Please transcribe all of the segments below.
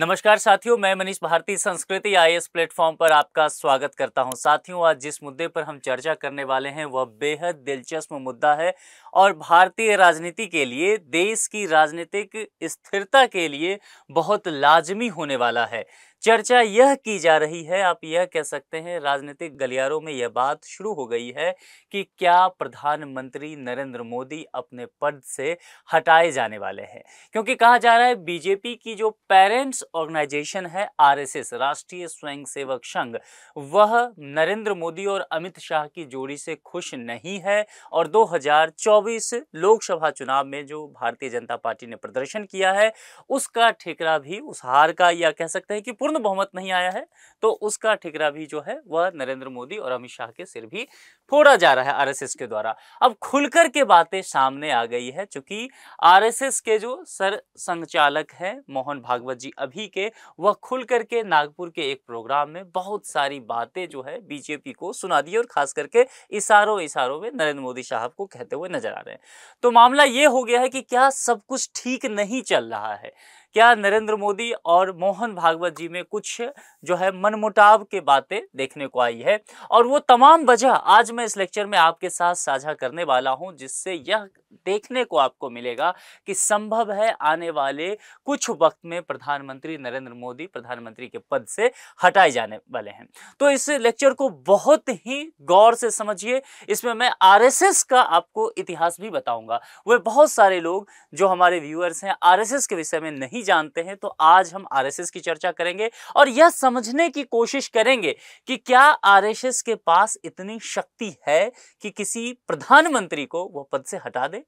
नमस्कार साथियों मैं मनीष भारती संस्कृति आई प्लेटफॉर्म पर आपका स्वागत करता हूं साथियों आज जिस मुद्दे पर हम चर्चा करने वाले हैं वह बेहद दिलचस्प मुद्दा है और भारतीय राजनीति के लिए देश की राजनीतिक स्थिरता के लिए बहुत लाजमी होने वाला है चर्चा यह की जा रही है आप यह कह सकते हैं राजनीतिक गलियारों में यह बात शुरू हो गई है कि क्या प्रधानमंत्री नरेंद्र मोदी अपने पद से हटाए जाने वाले हैं क्योंकि कहा जा रहा है बीजेपी की जो पेरेंट्स ऑर्गेनाइजेशन है आरएसएस राष्ट्रीय स्वयंसेवक संघ वह नरेंद्र मोदी और अमित शाह की जोड़ी से खुश नहीं है और दो लोकसभा चुनाव में जो भारतीय जनता पार्टी ने प्रदर्शन किया है उसका ठेकरा भी उस हार का या कह सकते हैं कि पूर्ण बहुमत नहीं आया है तो उसका ठिकरा भी जो है वह नरेंद्र मोदी और अमित शाह के सिर भी फोड़ा जा रहा है आरएसएस के द्वारा अब खुलकर के बातें सामने आ गई है चूंकि आरएसएस के जो सर संचालक हैं मोहन भागवत जी अभी के वह खुल करके नागपुर के एक प्रोग्राम में बहुत सारी बातें जो है बीजेपी को सुना दी और खास करके इशारों इशारों में नरेंद्र मोदी साहब को कहते हुए नजर आ रहे हैं तो मामला ये हो गया है कि क्या सब कुछ ठीक नहीं चल रहा है क्या नरेंद्र मोदी और मोहन भागवत जी में कुछ जो है मनमुटाव के बातें देखने को आई है और वो तमाम वजह आज मैं इस लेक्चर में आपके साथ साझा करने वाला हूं जिससे यह देखने को आपको मिलेगा कि संभव है आने वाले कुछ वक्त में प्रधानमंत्री नरेंद्र मोदी प्रधानमंत्री के पद से हटाए जाने वाले हैं तो इस लेक्चर को बहुत ही गौर से समझिए इसमें मैं आरएसएस का आपको इतिहास भी बताऊंगा वह बहुत सारे लोग जो हमारे व्यूअर्स हैं आरएसएस के विषय में नहीं जानते हैं तो आज हम आरएसएस की चर्चा करेंगे और यह समझने की कोशिश करेंगे कि क्या आरएसएस के पास इतनी शक्ति है कि किसी प्रधानमंत्री को वह पद से हटा दे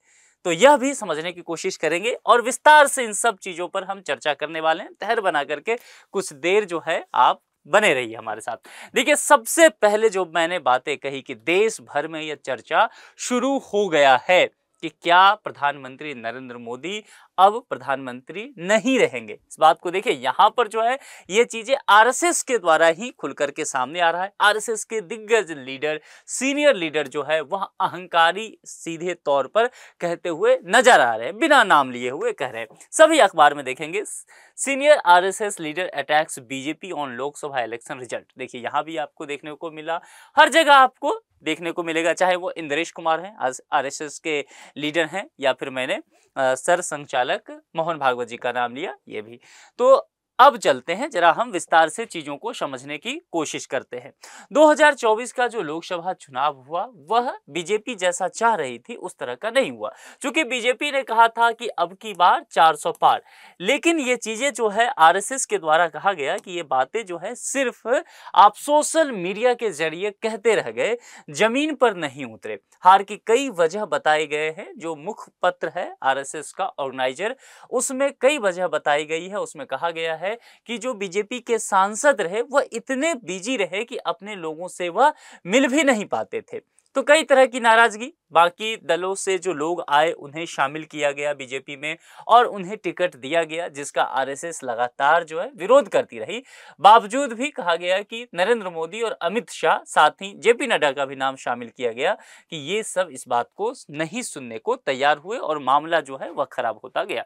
तो यह भी समझने की कोशिश करेंगे और विस्तार से इन सब चीज़ों पर हम चर्चा करने वाले हैं तहर बना करके कुछ देर जो है आप बने रहिए हमारे साथ देखिए सबसे पहले जो मैंने बातें कही कि देश भर में यह चर्चा शुरू हो गया है कि क्या प्रधानमंत्री नरेंद्र मोदी अब प्रधानमंत्री नहीं रहेंगे इस बात को देखिए यहां पर जो है ये चीजें आरएसएस के द्वारा ही खुलकर के सामने आ रहा है आरएसएस के दिग्गज लीडर सीनियर लीडर जो है वह अहंकारी सीधे तौर पर कहते हुए नजर आ रहे हैं बिना नाम लिए हुए कह रहे हैं सभी अखबार में देखेंगे senior RSS leader attacks BJP on Lok Sabha election result देखिए यहां भी आपको देखने को मिला हर जगह आपको देखने को मिलेगा चाहे वो इंद्रेश कुमार हैं आरएसएस के लीडर हैं या फिर मैंने सर संचालक बालक मोहन भागवत जी का नाम लिया ये भी तो अब चलते हैं जरा हम विस्तार से चीजों को समझने की कोशिश करते हैं 2024 का जो लोकसभा चुनाव हुआ वह बीजेपी जैसा चाह रही थी उस तरह का नहीं हुआ क्योंकि बीजेपी ने कहा था कि अब की बार 400 पार लेकिन ये चीजें जो है आरएसएस के द्वारा कहा गया कि ये बातें जो है सिर्फ आप सोशल मीडिया के जरिए कहते रह गए जमीन पर नहीं उतरे हार की कई वजह बताए गए हैं जो पत्र है आर का ऑर्गेनाइजर उसमें कई वजह बताई गई है उसमें कहा गया है है कि जो बीजेपी के सांसद रहे वह इतने बिजी रहे कि अपने लोगों से वह मिल भी नहीं पाते थे तो कई तरह की नाराजगी बाकी दलों से जो लोग आए उन्हें शामिल किया गया बीजेपी में और उन्हें टिकट दिया गया जिसका आरएसएस लगातार जो है विरोध करती रही बावजूद भी कहा गया कि नरेंद्र मोदी और अमित शाह साथ ही जेपी नड्डा का भी नाम शामिल किया गया कि ये सब इस बात को नहीं सुनने को तैयार हुए और मामला जो है वह खराब होता गया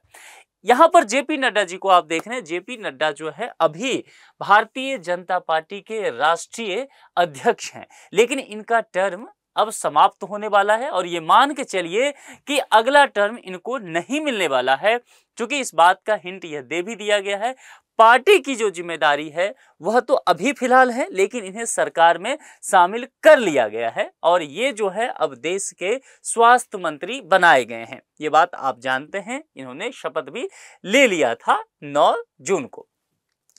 यहां पर जेपी नड्डा जी को आप देख रहे हैं जेपी नड्डा जो है अभी भारतीय जनता पार्टी के राष्ट्रीय अध्यक्ष हैं लेकिन इनका टर्म अब समाप्त होने वाला है और ये मान के चलिए कि अगला टर्म इनको नहीं मिलने वाला है क्योंकि इस बात का हिंट यह दे भी दिया गया है पार्टी की जो जिम्मेदारी है वह तो अभी फिलहाल है लेकिन इन्हें सरकार में शामिल कर लिया गया है और ये जो है अब देश के स्वास्थ्य मंत्री बनाए गए हैं ये बात आप जानते हैं इन्होंने शपथ भी ले लिया था 9 जून को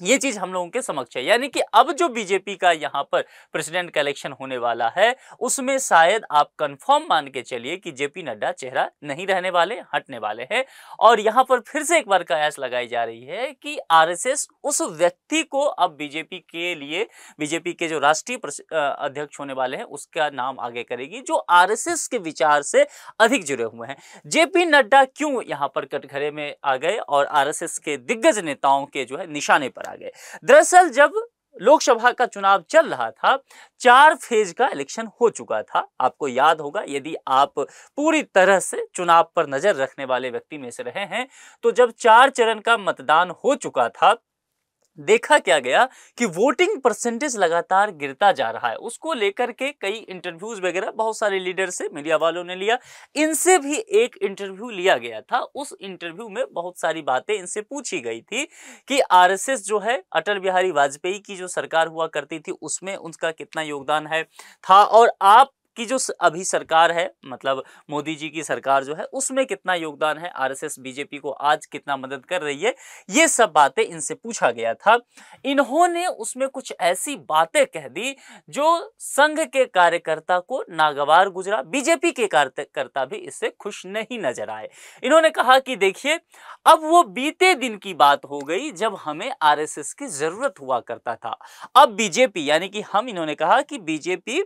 ये चीज हम लोगों के समक्ष है यानी कि अब जो बीजेपी का यहाँ पर प्रेसिडेंट का इलेक्शन होने वाला है उसमें शायद आप कंफर्म मान के चलिए कि जेपी नड्डा चेहरा नहीं रहने वाले हटने वाले हैं और यहाँ पर फिर से एक बार कयास लगाई जा रही है कि आरएसएस उस व्यक्ति को अब बीजेपी के लिए बीजेपी के जो राष्ट्रीय अध्यक्ष होने वाले हैं उसका नाम आगे करेगी जो आर के विचार से अधिक जुड़े हुए हैं जेपी नड्डा क्यों यहाँ पर कटघरे में आ गए और आर के दिग्गज नेताओं के जो है निशाने पर पर आ गए दरअसल जब लोकसभा का चुनाव चल रहा था चार फेज का इलेक्शन हो चुका था आपको याद होगा यदि आप पूरी तरह से चुनाव पर नजर रखने वाले व्यक्ति में से रहे हैं तो जब चार चरण का मतदान हो चुका था देखा क्या गया कि वोटिंग परसेंटेज लगातार गिरता जा रहा है उसको लेकर के कई इंटरव्यूज वगैरह बहुत सारे लीडर से मीडिया वालों ने लिया इनसे भी एक इंटरव्यू लिया गया था उस इंटरव्यू में बहुत सारी बातें इनसे पूछी गई थी कि आरएसएस जो है अटल बिहारी वाजपेयी की जो सरकार हुआ करती थी उसमें उनका कितना योगदान है था और आप कि जो अभी सरकार है मतलब मोदी जी की सरकार जो है उसमें कितना योगदान है आरएसएस बीजेपी को आज कितना मदद कर रही है ये सब बातें इनसे पूछा गया था इन्होंने उसमें कुछ ऐसी बातें कह दी जो संघ के कार्यकर्ता को नागवार गुजरा बीजेपी के कार्यकर्ता भी इससे खुश नहीं नजर आए इन्होंने कहा कि देखिए अब वो बीते दिन की बात हो गई जब हमें आरएसएस की जरूरत हुआ करता था अब बीजेपी यानी कि हम इन्होंने कहा कि बीजेपी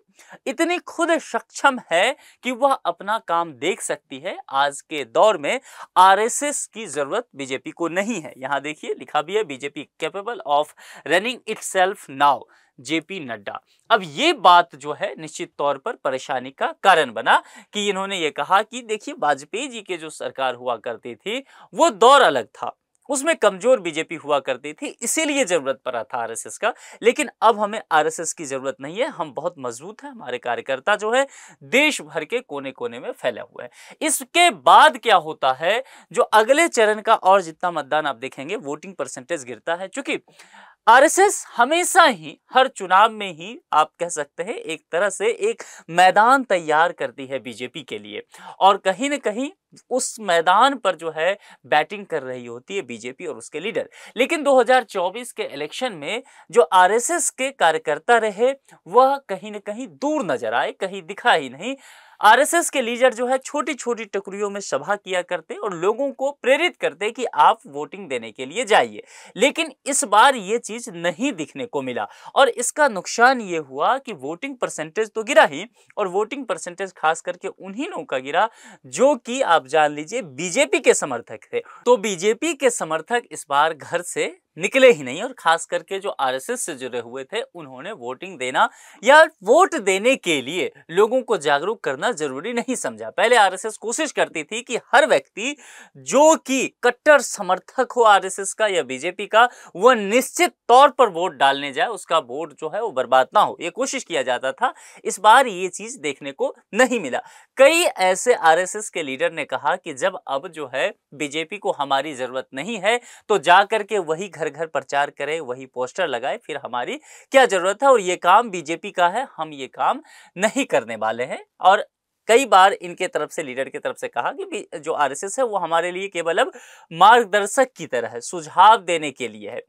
इतनी खुद सक्षम है कि वह अपना काम देख सकती है आज के दौर में आरएसएस की जरूरत बीजेपी को नहीं है यहां देखिए लिखा भी है BJP capable of running it now JP Nadda अब ये बात जो है निश्चित तौर पर परेशानी का कारण बना कि इन्होंने ये कहा कि देखिए वाजपेयी जी के जो सरकार हुआ करती थी वो दौर अलग था उसमें कमजोर बीजेपी हुआ करती थी इसीलिए जरूरत पड़ा था आरएसएस का लेकिन अब हमें आरएसएस की जरूरत नहीं है हम बहुत मजबूत हैं हमारे कार्यकर्ता जो है देश भर के कोने कोने में फैले हुए हैं इसके बाद क्या होता है जो अगले चरण का और जितना मतदान आप देखेंगे वोटिंग परसेंटेज गिरता है चूंकि आरएसएस हमेशा ही हर चुनाव में ही आप कह सकते हैं एक तरह से एक मैदान तैयार करती है बीजेपी के लिए और कहीं ना कहीं उस मैदान पर जो है बैटिंग कर रही होती है बीजेपी और उसके लीडर लेकिन 2024 के इलेक्शन में जो आरएसएस के कार्यकर्ता रहे वह कहीं ना कहीं दूर नजर आए कहीं दिखा ही नहीं आरएसएस के लीडर जो है छोटी छोटी टुकड़ियों में सभा किया करते और लोगों को प्रेरित करते कि आप वोटिंग देने के लिए जाइए लेकिन इस बार ये चीज नहीं दिखने को मिला और इसका नुकसान ये हुआ कि वोटिंग परसेंटेज तो गिरा ही और वोटिंग परसेंटेज खास करके उन्हीं लोगों का गिरा जो कि आप जान लीजिए बीजेपी के समर्थक थे तो बीजेपी के समर्थक इस बार घर से निकले ही नहीं और खास करके जो आरएसएस से जुड़े हुए थे उन्होंने वोटिंग देना या वोट देने के लिए लोगों को जागरूक करना जरूरी नहीं समझा पहले आरएसएस कोशिश करती थी कि हर व्यक्ति जो कि कट्टर समर्थक हो आरएसएस का या बीजेपी का वह निश्चित तौर पर वोट डालने जाए उसका वोट जो है वो बर्बाद ना हो ये कोशिश किया जाता था इस बार ये चीज देखने को नहीं मिला कई ऐसे आर के लीडर ने कहा कि जब अब जो है बीजेपी को हमारी जरूरत नहीं है तो जाकर के वही घर घर प्रचार करें वही पोस्टर लगाए फिर हमारी क्या जरूरत है और ये काम बीजेपी का है हम ये काम नहीं करने वाले हैं और कई बार इनके तरफ से लीडर की तरफ से कहा कि जो आरएसएस है वो हमारे लिए केवल अब मार्गदर्शक की तरह है सुझाव देने के लिए है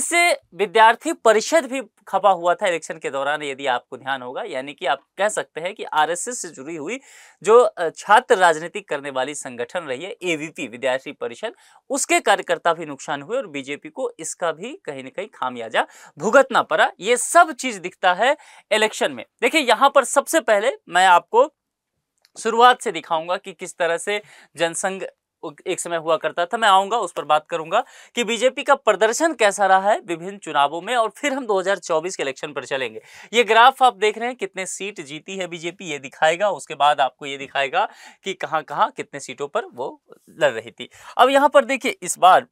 इससे विद्यार्थी परिषद भी खपा हुआ था इलेक्शन के दौरान यदि आपको ध्यान होगा यानी कि आप कह सकते हैं कि आर से जुड़ी हुई जो छात्र राजनीति करने वाली संगठन रही है एवीपी विद्यार्थी परिषद उसके कार्यकर्ता भी नुकसान हुए और बीजेपी को इसका भी कहीं ना कहीं खामियाजा भुगतना पड़ा ये सब चीज दिखता है इलेक्शन में देखिए यहां पर सबसे पहले मैं आपको शुरुआत से दिखाऊंगा कि किस तरह से जनसंघ एक समय हुआ करता था मैं आऊंगा उस पर बात करूंगा कि बीजेपी का प्रदर्शन कैसा रहा है विभिन्न चुनावों में और फिर हम 2024 के इलेक्शन पर चलेंगे ये ग्राफ आप देख रहे हैं कितने सीट जीती है बीजेपी ये दिखाएगा उसके बाद आपको ये दिखाएगा कि कहाँ कहां कितने सीटों पर वो लड़ रही थी अब यहाँ पर देखिए इस बार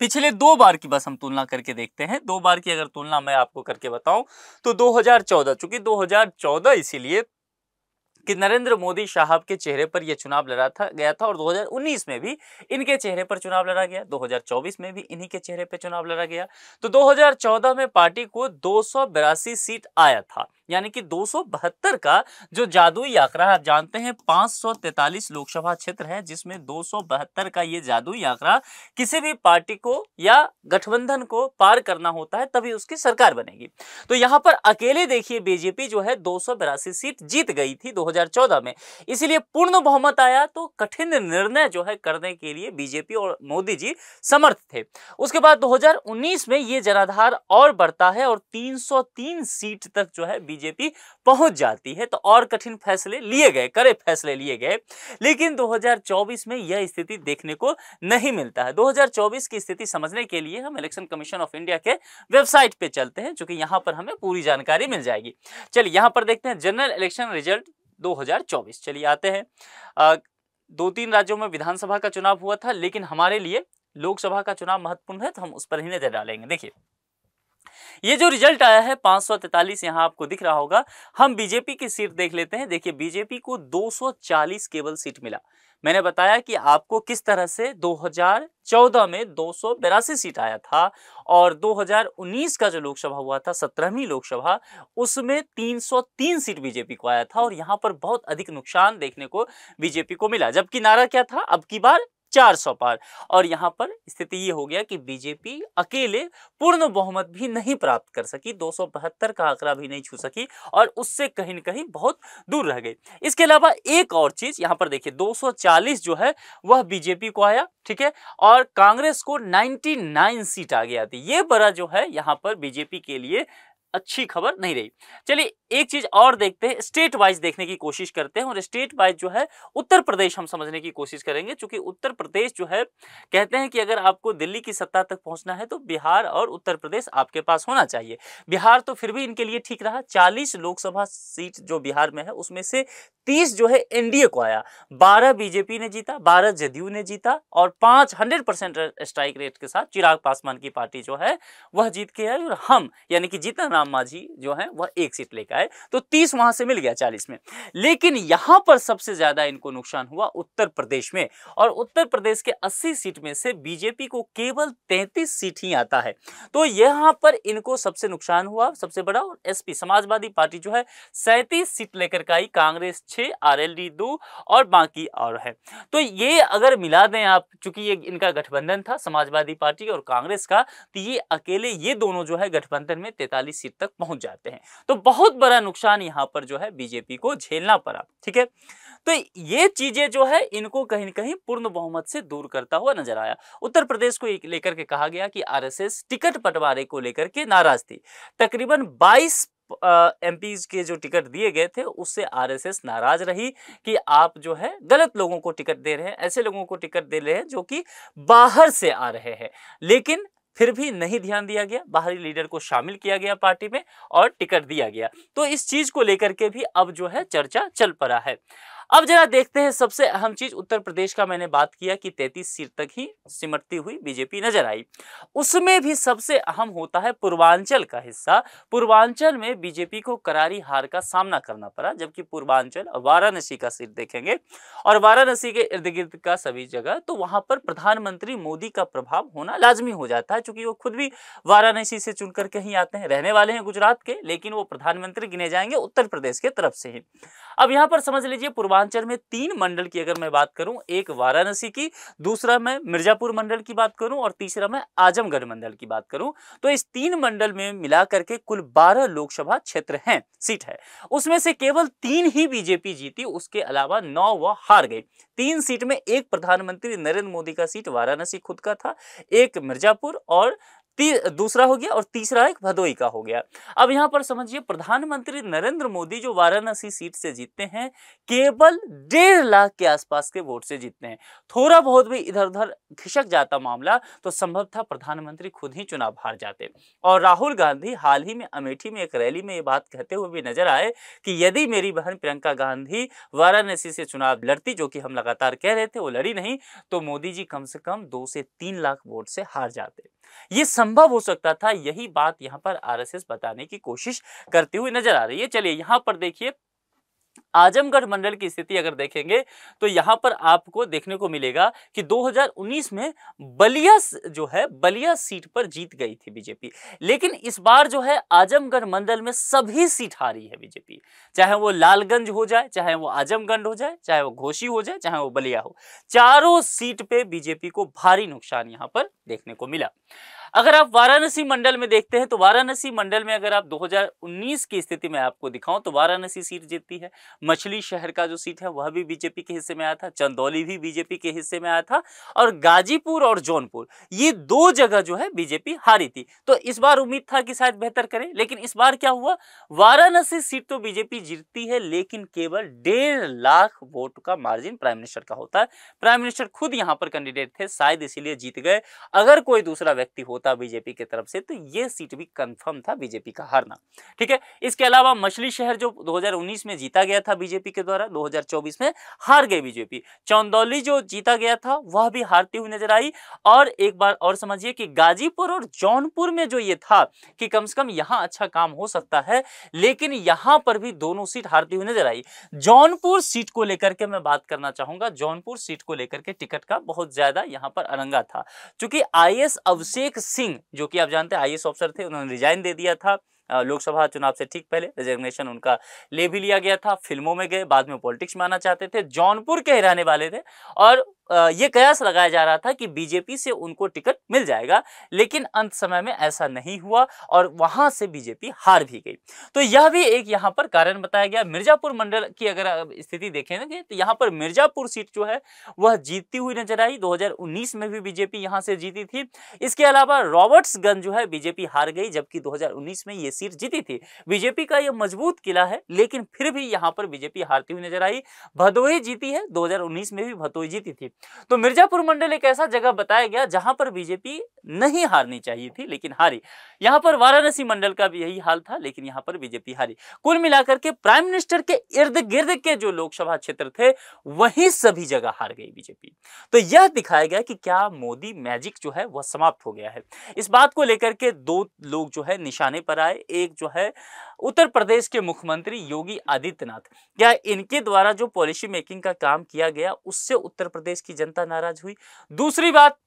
पिछले दो बार की बस हम तुलना करके देखते हैं दो बार की अगर तुलना मैं आपको करके बताऊं तो 2014 चूंकि 2014 इसीलिए कि नरेंद्र मोदी साहब के चेहरे पर यह चुनाव लड़ा था गया था और 2019 में भी इनके चेहरे पर चुनाव लड़ा गया 2024 में भी इन्हीं के चेहरे पर चुनाव लड़ा गया तो 2014 में पार्टी को दो सीट आया था यानी कि दो का जो जादुई आंकड़ा जानते हैं पांच लोकसभा क्षेत्र है जिसमें दो का ये जादुई आंकड़ा किसी भी पार्टी को या गठबंधन को पार करना होता है तभी उसकी सरकार बनेगी तो यहाँ पर अकेले देखिए बीजेपी जो है दो सीट जीत गई थी 2014 में इसलिए पूर्ण बहुमत आया तो कठिन निर्णय जो है करने के लिए बीजेपी और मोदी जी समर्थ थे उसके बाद 2019 में ये जनाधार और बढ़ता है और 303 सीट तक जो है बीजेपी बीजेपी पहुंच जाती है तो और कठिन फैसले लिए गए करे फैसले लिए गए लेकिन 2024 में यह स्थिति देखने को नहीं मिलता है 2024 की स्थिति समझने के लिए हम इलेक्शन कमीशन ऑफ इंडिया के वेबसाइट पे चलते हैं चूंकि यहां पर हमें पूरी जानकारी मिल जाएगी चलिए यहां पर देखते हैं जनरल इलेक्शन रिजल्ट दो चलिए आते हैं दो तीन राज्यों में विधानसभा का चुनाव हुआ था लेकिन हमारे लिए लोकसभा का चुनाव महत्वपूर्ण है तो हम उस पर ही नजर डालेंगे देखिए ये जो रिजल्ट आया है पाँच सौ तैतालीस यहाँ आपको दिख रहा होगा हम बीजेपी की सीट देख लेते हैं देखिए बीजेपी को 240 केवल सीट मिला मैंने बताया कि आपको किस तरह से 2014 में दो सीट आया था और 2019 का जो लोकसभा हुआ था सत्रहवीं लोकसभा उसमें 303 सीट बीजेपी को आया था और यहाँ पर बहुत अधिक नुकसान देखने को बीजेपी को मिला जबकि नारा क्या था अब की बार 400 पार और यहाँ पर स्थिति ये हो गया कि बीजेपी अकेले पूर्ण बहुमत भी नहीं प्राप्त कर सकी बहत्तर का आंकड़ा भी नहीं छू सकी और उससे कहीं ना कहीं बहुत दूर रह गई इसके अलावा एक और चीज यहाँ पर देखिए 240 जो है वह बीजेपी को आया ठीक है और कांग्रेस को 99 सीट आ गया थी ये बड़ा जो है यहाँ पर बीजेपी के लिए अच्छी खबर नहीं रही चलिए एक चीज और देखते हैं स्टेट वाइज देखने की कोशिश करते हैं और स्टेट वाइज जो है उत्तर प्रदेश हम समझने की कोशिश करेंगे क्योंकि उत्तर प्रदेश जो है कहते हैं कि अगर आपको दिल्ली की सत्ता तक पहुंचना है तो बिहार और उत्तर प्रदेश आपके पास होना चाहिए बिहार तो फिर भी इनके लिए ठीक रहा चालीस लोकसभा सीट जो बिहार में है उसमें से तीस जो है एनडीए को आया बारह बीजेपी ने जीता बारह जदयू ने जीता और पांच हंड्रेड परसेंट स्ट्राइक रेट के साथ चिराग पासवान की पार्टी जो है वह जीत के आई और हम यानी कि जीतना राम माझी जो है वह एक सीट लेकर आए तो तीस वहां से मिल गया चालीस में लेकिन यहां पर सबसे ज्यादा इनको नुकसान हुआ उत्तर प्रदेश में और उत्तर प्रदेश के अस्सी सीट में से बीजेपी को केवल तैतीस सीट ही आता है तो यहां पर इनको सबसे नुकसान हुआ सबसे बड़ा और एसपी समाजवादी पार्टी जो है सैंतीस सीट लेकर का आई कांग्रेस छः आरएलडी दो और बाकी और है तो ये अगर मिला दें आप चूंकि ये इनका गठबंधन था समाजवादी पार्टी और कांग्रेस का तो ये अकेले ये दोनों जो है गठबंधन में तैतालीस सीट तक पहुंच जाते हैं तो बहुत बड़ा नुकसान यहाँ पर जो है बीजेपी को झेलना पड़ा ठीक है तो ये चीजें जो है इनको कहीं ना कहीं पूर्ण बहुमत से दूर करता हुआ नजर आया उत्तर प्रदेश को लेकर के कहा गया कि आरएसएस टिकट बंटवारे को लेकर के नाराज थी तकरीबन 22 एम के जो टिकट दिए गए थे उससे आरएसएस नाराज रही कि आप जो है गलत लोगों को टिकट दे रहे हैं ऐसे लोगों को टिकट दे रहे हैं जो कि बाहर से आ रहे हैं लेकिन फिर भी नहीं ध्यान दिया गया बाहरी लीडर को शामिल किया गया पार्टी में और टिकट दिया गया तो इस चीज को लेकर के भी अब जो है चर्चा चल पड़ा है अब जरा देखते हैं सबसे अहम चीज उत्तर प्रदेश का मैंने बात किया कि तैतीस सीट तक ही सिमटती हुई बीजेपी नजर आई उसमें भी सबसे अहम होता है पूर्वांचल का हिस्सा पूर्वांचल में बीजेपी को करारी हार का सामना करना पड़ा जबकि पूर्वांचल वाराणसी का सीट देखेंगे और वाराणसी के इर्द गिर्द का सभी जगह तो वहां पर प्रधानमंत्री मोदी का प्रभाव होना लाजमी हो जाता है चूंकि वो खुद भी वाराणसी से चुनकर कहीं ही आते हैं रहने वाले हैं गुजरात के लेकिन वो प्रधानमंत्री गिने जाएंगे उत्तर प्रदेश के तरफ से ही अब यहां पर समझ लीजिए पूर्वांचल पूर्वांचल में तीन मंडल की अगर मैं बात करूं एक वाराणसी की दूसरा मैं मिर्जापुर मंडल की बात करूं और तीसरा मैं आजमगढ़ मंडल की बात करूं तो इस तीन मंडल में मिला करके कुल बारह लोकसभा क्षेत्र है सीट है उसमें से केवल तीन ही बीजेपी जीती उसके अलावा नौ वह हार गई तीन सीट में एक प्रधानमंत्री नरेंद्र मोदी का सीट वाराणसी खुद का था एक मिर्जापुर और दूसरा हो गया और तीसरा एक भदोई का हो गया अब यहां पर समझिए प्रधानमंत्री नरेंद्र मोदी जो वाराणसी सीट से जीतते हैं केवल डेढ़ लाख के आसपास के वोट से जीतते हैं थोड़ा बहुत भी इधर उधर खिसक जाता मामला तो संभव था प्रधानमंत्री खुद ही चुनाव हार जाते और राहुल गांधी हाल ही में अमेठी में एक रैली में ये बात कहते हुए भी नजर आए कि यदि मेरी बहन प्रियंका गांधी वाराणसी से चुनाव लड़ती जो कि हम लगातार कह रहे थे वो लड़ी नहीं तो मोदी जी कम से कम दो से तीन लाख वोट से हार जाते ये संभव हो सकता था यही बात यहाँ पर आरएसएस बताने की कोशिश करती हुई नजर आ रही है चलिए यहाँ पर देखिए आजमगढ़ मंडल की स्थिति अगर देखेंगे तो यहां पर आपको देखने को मिलेगा कि 2019 में बलिया जो है बलिया सीट पर जीत गई थी बीजेपी लेकिन इस बार जो है आजमगढ़ मंडल में सभी सीट हारी है बीजेपी चाहे वो लालगंज हो जाए चाहे वो आजमगंज हो जाए चाहे वो घोषी हो जाए चाहे वो बलिया हो चारों सीट पे बीजेपी को भारी नुकसान यहां पर देखने को मिला अगर आप वाराणसी मंडल में देखते हैं तो वाराणसी मंडल में अगर आप 2019 की स्थिति में आपको दिखाऊं तो वाराणसी सीट जीतती है मछली शहर का जो सीट है वह भी बीजेपी के हिस्से में आया था चंदौली भी बीजेपी के हिस्से में आया था और गाजीपुर और जौनपुर ये दो जगह जो है बीजेपी हारी थी तो इस बार उम्मीद था कि शायद बेहतर करे लेकिन इस बार क्या हुआ वाराणसी सीट तो बीजेपी जीतती है लेकिन केवल डेढ़ लाख वोट का मार्जिन प्राइम मिनिस्टर का होता है प्राइम मिनिस्टर खुद यहां पर कैंडिडेट थे शायद इसीलिए जीत गए अगर कोई दूसरा व्यक्ति होता बीजेपी की तरफ से तो ये सीट भी कंफर्म था बीजेपी का हारना ठीक है इसके अलावा मछली शहर जो 2019 में जीता गया था बीजेपी के द्वारा 2024 में हार गई बीजेपी चौंदौली जो जीता गया था वह भी हारती हुई नजर आई और एक बार और समझिए कि गाजीपुर और जौनपुर में जो ये था कि कम से कम यहाँ अच्छा काम हो सकता है लेकिन यहाँ पर भी दोनों सीट हारती हुई नजर आई जौनपुर सीट को लेकर के मैं बात करना चाहूंगा जौनपुर सीट को लेकर के टिकट का बहुत ज्यादा यहाँ पर अरंगा था चूंकि आई अभिषेक सिंह जो कि आप जानते हैं आई ऑफिसर थे उन्होंने रिजाइन दे दिया था लोकसभा चुनाव से ठीक पहले रिजर्वनेशन उनका ले भी लिया गया था फिल्मों में गए बाद में पॉलिटिक्स में आना चाहते थे जौनपुर के रहने वाले थे और ये कयास लगाया जा रहा था कि बीजेपी से उनको टिकट मिल जाएगा लेकिन अंत समय में ऐसा नहीं हुआ और वहां से बीजेपी हार भी गई तो यह भी एक यहाँ पर कारण बताया गया मिर्जापुर मंडल की अगर स्थिति देखेंगे तो यहाँ पर मिर्जापुर सीट जो है वह जीतती हुई नजर आई 2019 में भी बीजेपी यहाँ से जीती थी इसके अलावा रॉबर्ट्सगंज जो है बीजेपी हार गई जबकि दो में ये सीट जीती थी बीजेपी का यह मजबूत किला है लेकिन फिर भी यहाँ पर बीजेपी हारती हुई नजर आई भदोही जीती है दो में भी भदोही जीती थी तो मिर्जापुर मंडल एक ऐसा जगह बताया गया जहां पर बीजेपी नहीं हारनी चाहिए थी लेकिन हारी यहां पर वाराणसी मंडल का भी यही हाल था लेकिन यहां पर बीजेपी हारी कुल मिलाकर के प्राइम मिनिस्टर के इर्द गिर्द के जो लोकसभा क्षेत्र थे वही सभी जगह हार गई बीजेपी तो यह दिखाया गया कि क्या मोदी मैजिक जो है वह समाप्त हो गया है इस बात को लेकर के दो लोग जो है निशाने पर आए एक जो है उत्तर प्रदेश के मुख्यमंत्री योगी आदित्यनाथ क्या इनके द्वारा जो पॉलिसी मेकिंग का काम किया गया उससे उत्तर प्रदेश की जनता नाराज हुई दूसरी बात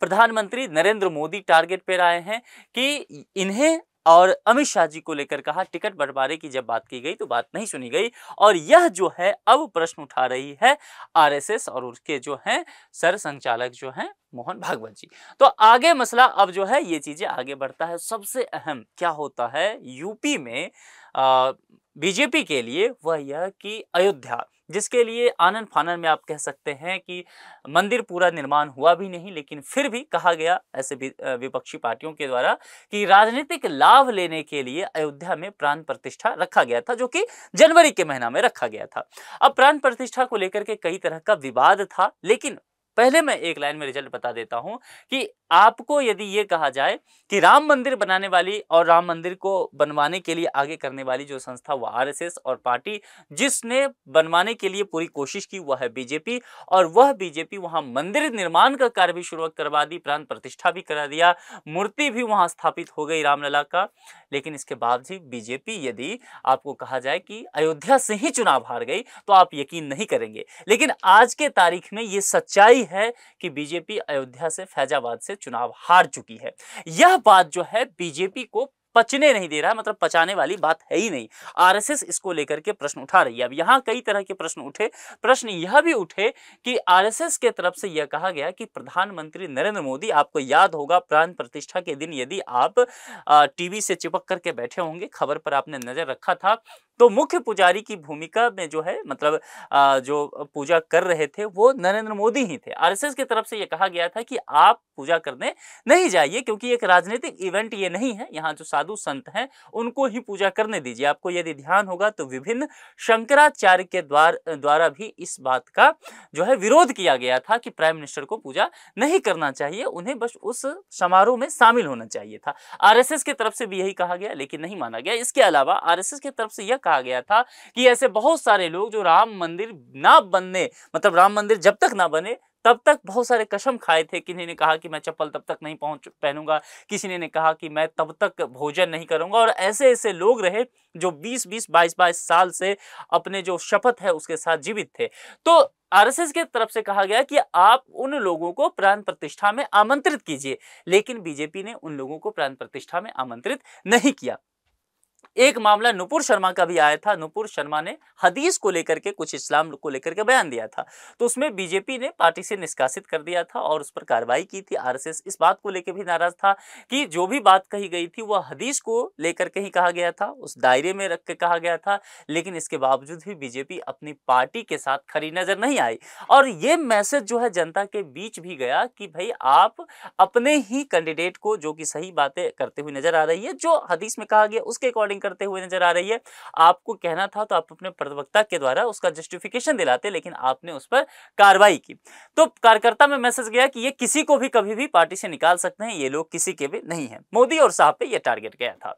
प्रधानमंत्री नरेंद्र मोदी टारगेट पर आए हैं कि इन्हें और अमित शाह जी को लेकर कहा टिकट बंटवारे की जब बात की गई तो बात नहीं सुनी गई और यह जो है अब प्रश्न उठा रही है आरएसएस और उसके जो हैं सर संचालक जो हैं मोहन भागवत जी तो आगे मसला अब जो है ये चीजें आगे बढ़ता है सबसे अहम क्या होता है यूपी में बीजेपी के लिए वह यह कि अयोध्या जिसके लिए आनंद फानन में आप कह सकते हैं कि मंदिर पूरा निर्माण हुआ भी नहीं लेकिन फिर भी कहा गया ऐसे विपक्षी पार्टियों के द्वारा कि राजनीतिक लाभ लेने के लिए अयोध्या में प्राण प्रतिष्ठा रखा गया था जो कि जनवरी के महीना में रखा गया था अब प्राण प्रतिष्ठा को लेकर के कई तरह का विवाद था लेकिन पहले मैं एक लाइन में रिजल्ट बता देता हूं कि आपको यदि ये कहा जाए कि राम मंदिर बनाने वाली और राम मंदिर को बनवाने के लिए आगे करने वाली जो संस्था वह आरएसएस और पार्टी जिसने बनवाने के लिए पूरी कोशिश की वह है बीजेपी और वह बीजेपी वहां मंदिर निर्माण का कार्य भी शुरुआत करवा दी प्राण प्रतिष्ठा भी करा दिया मूर्ति भी वहां स्थापित हो गई रामलला का लेकिन इसके बावजूद बीजेपी यदि आपको कहा जाए कि अयोध्या से ही चुनाव हार गई तो आप यकीन नहीं करेंगे लेकिन आज के तारीख में ये सच्चाई है कि बीजेपी अयोध्या से फैजाबाद से चुनाव हार चुकी है यह बात जो है बीजेपी को पचने नहीं दे रहा मतलब पचाने वाली बात है ही नहीं आरएसएस इसको लेकर के प्रश्न उठा रही है अब यहाँ कई तरह के प्रश्न उठे प्रश्न यह भी उठे कि आरएसएस के तरफ से यह कहा गया कि प्रधानमंत्री नरेंद्र मोदी आपको याद होगा प्राण प्रतिष्ठा के दिन यदि आप टीवी से चिपक करके बैठे होंगे खबर पर आपने नजर रखा था तो मुख्य पुजारी की भूमिका में जो है मतलब जो पूजा कर रहे थे वो नरेंद्र मोदी ही थे आरएसएस की तरफ से ये कहा गया था कि आप पूजा करने नहीं जाइए क्योंकि एक राजनीतिक इवेंट ये नहीं है यहाँ जो साधु साधु संत हैं उनको ही पूजा करने दीजिए आपको यदि ध्यान होगा तो विभिन्न शंकराचार्य के द्वार द्वारा भी इस बात का जो है विरोध किया गया था कि प्राइम मिनिस्टर को पूजा नहीं करना चाहिए उन्हें बस उस समारोह में शामिल होना चाहिए था आर की तरफ से भी यही कहा गया लेकिन नहीं माना गया इसके अलावा आर की तरफ से यह कहा गया था कि ऐसे बहुत सारे लोग जो राम मंदिर ना बनने मतलब राम मंदिर जब तक ना बने तब तक बहुत सारे कसम खाए थे किन्हीं ने कहा कि मैं चप्पल तब तक नहीं पहुंच पहनूंगा किसी ने, कहा कि मैं तब तक भोजन नहीं करूंगा और ऐसे ऐसे लोग रहे जो बीस बीस बाईस बाईस साल से अपने जो शपथ है उसके साथ जीवित थे तो आरएसएस के तरफ से कहा गया कि आप उन लोगों को प्राण प्रतिष्ठा में आमंत्रित कीजिए लेकिन बीजेपी ने उन लोगों को प्राण प्रतिष्ठा में आमंत्रित नहीं किया एक मामला नुपुर शर्मा का भी आया था नुपुर शर्मा ने हदीस को लेकर के कुछ इस्लाम को लेकर के बयान दिया था तो उसमें बीजेपी ने पार्टी से निष्कासित कर दिया था और उस पर कार्रवाई की थी आरएसएस इस बात को लेकर भी नाराज था कि जो भी बात कही गई थी वह हदीस को लेकर के ही कहा गया था उस दायरे में रख के कहा गया था लेकिन इसके बावजूद भी बीजेपी अपनी पार्टी के साथ खड़ी नजर नहीं आई और ये मैसेज जो है जनता के बीच भी गया कि भाई आप अपने ही कैंडिडेट को जो कि सही बातें करते हुए नजर आ रही है जो हदीस में कहा गया उसके अकॉर्डिंग करते हुए नजर आ रही है आपको कहना था तो आप अपने प्रवक्ता के द्वारा उसका जस्टिफिकेशन दिलाते लेकिन आपने उस पर कार्रवाई की तो कार्यकर्ता में मैसेज गया कि ये किसी को भी कभी भी पार्टी से निकाल सकते हैं ये लोग किसी के भी नहीं है मोदी और साहब पे यह टारगेट गया था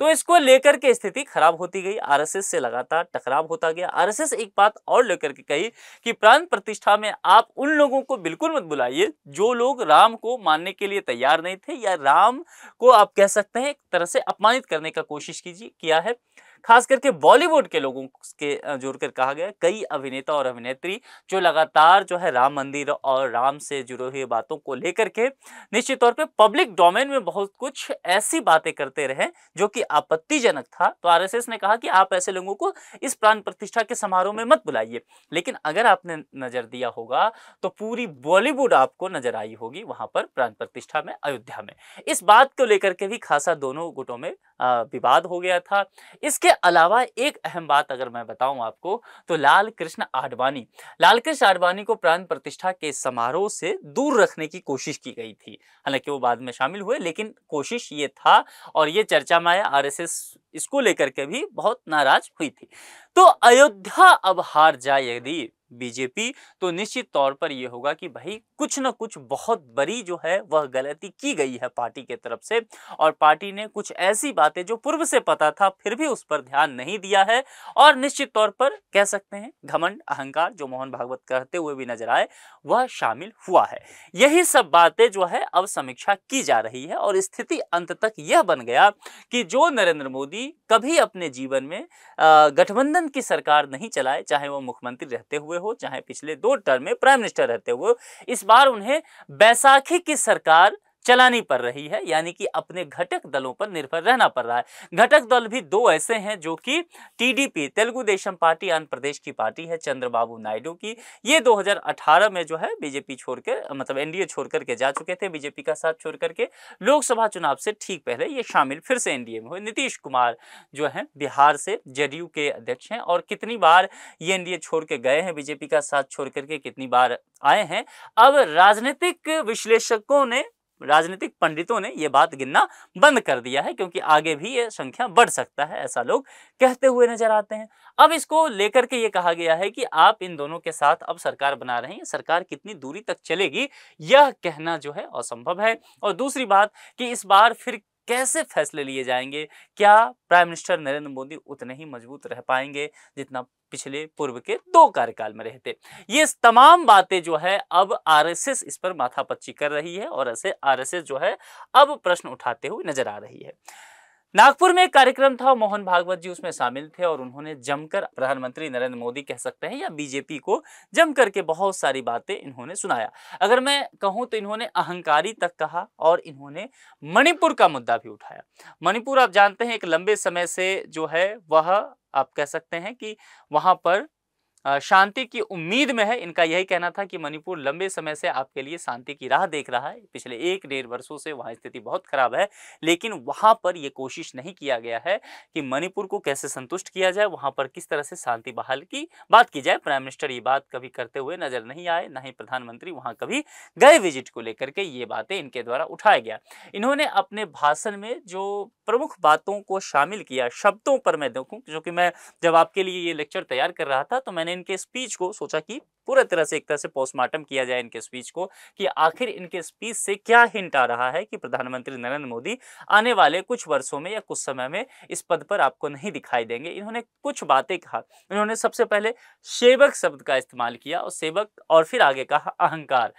तो इसको लेकर के स्थिति खराब होती गई आरएसएस से लगातार टकराव होता गया आरएसएस एक बात और लेकर के कही कि प्राण प्रतिष्ठा में आप उन लोगों को बिल्कुल मत बुलाइए जो लोग राम को मानने के लिए तैयार नहीं थे या राम को आप कह सकते हैं एक तरह से अपमानित करने का कोशिश कीजिए किया है खास करके बॉलीवुड के लोगों के जोड़ कर कहा गया कई अभिनेता और अभिनेत्री जो लगातार जो है राम मंदिर और राम से जुड़े हुए बातों को लेकर के निश्चित तौर पे पब्लिक डोमेन में बहुत कुछ ऐसी बातें करते रहे जो कि आपत्तिजनक था तो आरएसएस ने कहा कि आप ऐसे लोगों को इस प्राण प्रतिष्ठा के समारोह में मत बुलाइए लेकिन अगर आपने नजर दिया होगा तो पूरी बॉलीवुड आपको नजर आई होगी वहां पर प्राण प्रतिष्ठा में अयोध्या में इस बात को लेकर के भी खासा दोनों गुटों में विवाद हो गया था इसके अलावा एक अहम बात अगर मैं बताऊं आपको तो लाल कृष्ण आडवाणी लाल कृष्ण आडवाणी को प्राण प्रतिष्ठा के समारोह से दूर रखने की कोशिश की गई थी हालांकि वो बाद में शामिल हुए लेकिन कोशिश ये था और ये चर्चा में आया आर इसको लेकर के भी बहुत नाराज हुई थी तो अयोध्या अब हार जाए यदि बीजेपी तो निश्चित तौर पर यह होगा कि भाई कुछ ना कुछ बहुत बड़ी जो है वह गलती की गई है पार्टी के तरफ से और पार्टी ने कुछ ऐसी बातें जो पूर्व से पता था फिर भी उस पर ध्यान नहीं दिया है और निश्चित तौर पर कह सकते हैं घमंड अहंकार जो मोहन भागवत कहते हुए भी नजर आए वह शामिल हुआ है यही सब बातें जो है अब समीक्षा की जा रही है और स्थिति अंत तक यह बन गया कि जो नरेंद्र मोदी कभी अपने जीवन में गठबंधन की सरकार नहीं चलाए चाहे वो मुख्यमंत्री रहते हुए हो चाहे पिछले दो टर्म में प्राइम मिनिस्टर रहते हुए इस बार उन्हें बैसाखी की सरकार चलानी पड़ रही है यानी कि अपने घटक दलों पर निर्भर रहना पड़ रहा है घटक दल भी दो ऐसे हैं जो कि टीडीपी तेलुगु देशम पार्टी आंध्र प्रदेश की पार्टी है चंद्रबाबू नायडू की ये 2018 में जो है बीजेपी छोड़कर मतलब एनडीए छोड़ करके जा चुके थे बीजेपी का साथ छोड़ करके लोकसभा चुनाव से ठीक पहले ये शामिल फिर से एनडीए में हुए नीतीश कुमार जो है बिहार से जेडीयू के अध्यक्ष हैं और कितनी बार ये एनडीए छोड़ के गए हैं बीजेपी का साथ छोड़ करके कितनी बार आए हैं अब राजनीतिक विश्लेषकों ने राजनीतिक पंडितों ने ये बात गिनना बंद कर दिया है क्योंकि आगे भी ये संख्या बढ़ सकता है ऐसा लोग कहते हुए नजर आते हैं अब इसको लेकर के ये कहा गया है कि आप इन दोनों के साथ अब सरकार बना रहे हैं सरकार कितनी दूरी तक चलेगी यह कहना जो है असंभव है और दूसरी बात कि इस बार फिर कैसे फैसले लिए जाएंगे क्या प्राइम मिनिस्टर नरेंद्र मोदी उतने ही मजबूत रह पाएंगे जितना पिछले पूर्व के दो कार्यकाल में रहते ये तमाम बातें जो है अब आरएसएस इस पर माथापच्ची कर रही है और ऐसे आरएसएस जो है अब प्रश्न उठाते हुए नजर आ रही है नागपुर में एक कार्यक्रम था मोहन भागवत जी उसमें शामिल थे और उन्होंने जमकर प्रधानमंत्री नरेंद्र मोदी कह सकते हैं या बीजेपी को जमकर के बहुत सारी बातें इन्होंने सुनाया अगर मैं कहूं तो इन्होंने अहंकारी तक कहा और इन्होंने मणिपुर का मुद्दा भी उठाया मणिपुर आप जानते हैं एक लंबे समय से जो है वह आप कह सकते हैं कि वहाँ पर शांति की उम्मीद में है इनका यही कहना था कि मणिपुर लंबे समय से आपके लिए शांति की राह देख रहा है पिछले एक डेढ़ वर्षों से वहाँ स्थिति बहुत खराब है लेकिन वहाँ पर ये कोशिश नहीं किया गया है कि मणिपुर को कैसे संतुष्ट किया जाए वहाँ पर किस तरह से शांति बहाल की बात की जाए प्राइम मिनिस्टर ये बात कभी करते हुए नजर नहीं आए ना ही प्रधानमंत्री वहाँ कभी गए विजिट को लेकर के ये बातें इनके द्वारा उठाया गया इन्होंने अपने भाषण में जो प्रमुख बातों को शामिल किया शब्दों पर मैं देखूँ जो कि मैं जब आपके लिए ये लेक्चर तैयार कर रहा था तो मैंने इनके स्पीच को सोचा कि पूरे तरह से एक तरह से पोस्टमार्टम किया जाए इनके स्पीच को कि आखिर इनके स्पीच से क्या हिंट आ रहा है कि प्रधानमंत्री नरेंद्र मोदी आने वाले कुछ वर्षों में या कुछ समय में इस पद पर आपको नहीं दिखाई देंगे इन्होंने कुछ बातें कहा इन्होंने सबसे पहले सेवक शब्द का इस्तेमाल किया और सेवक और फिर आगे कहा अहंकार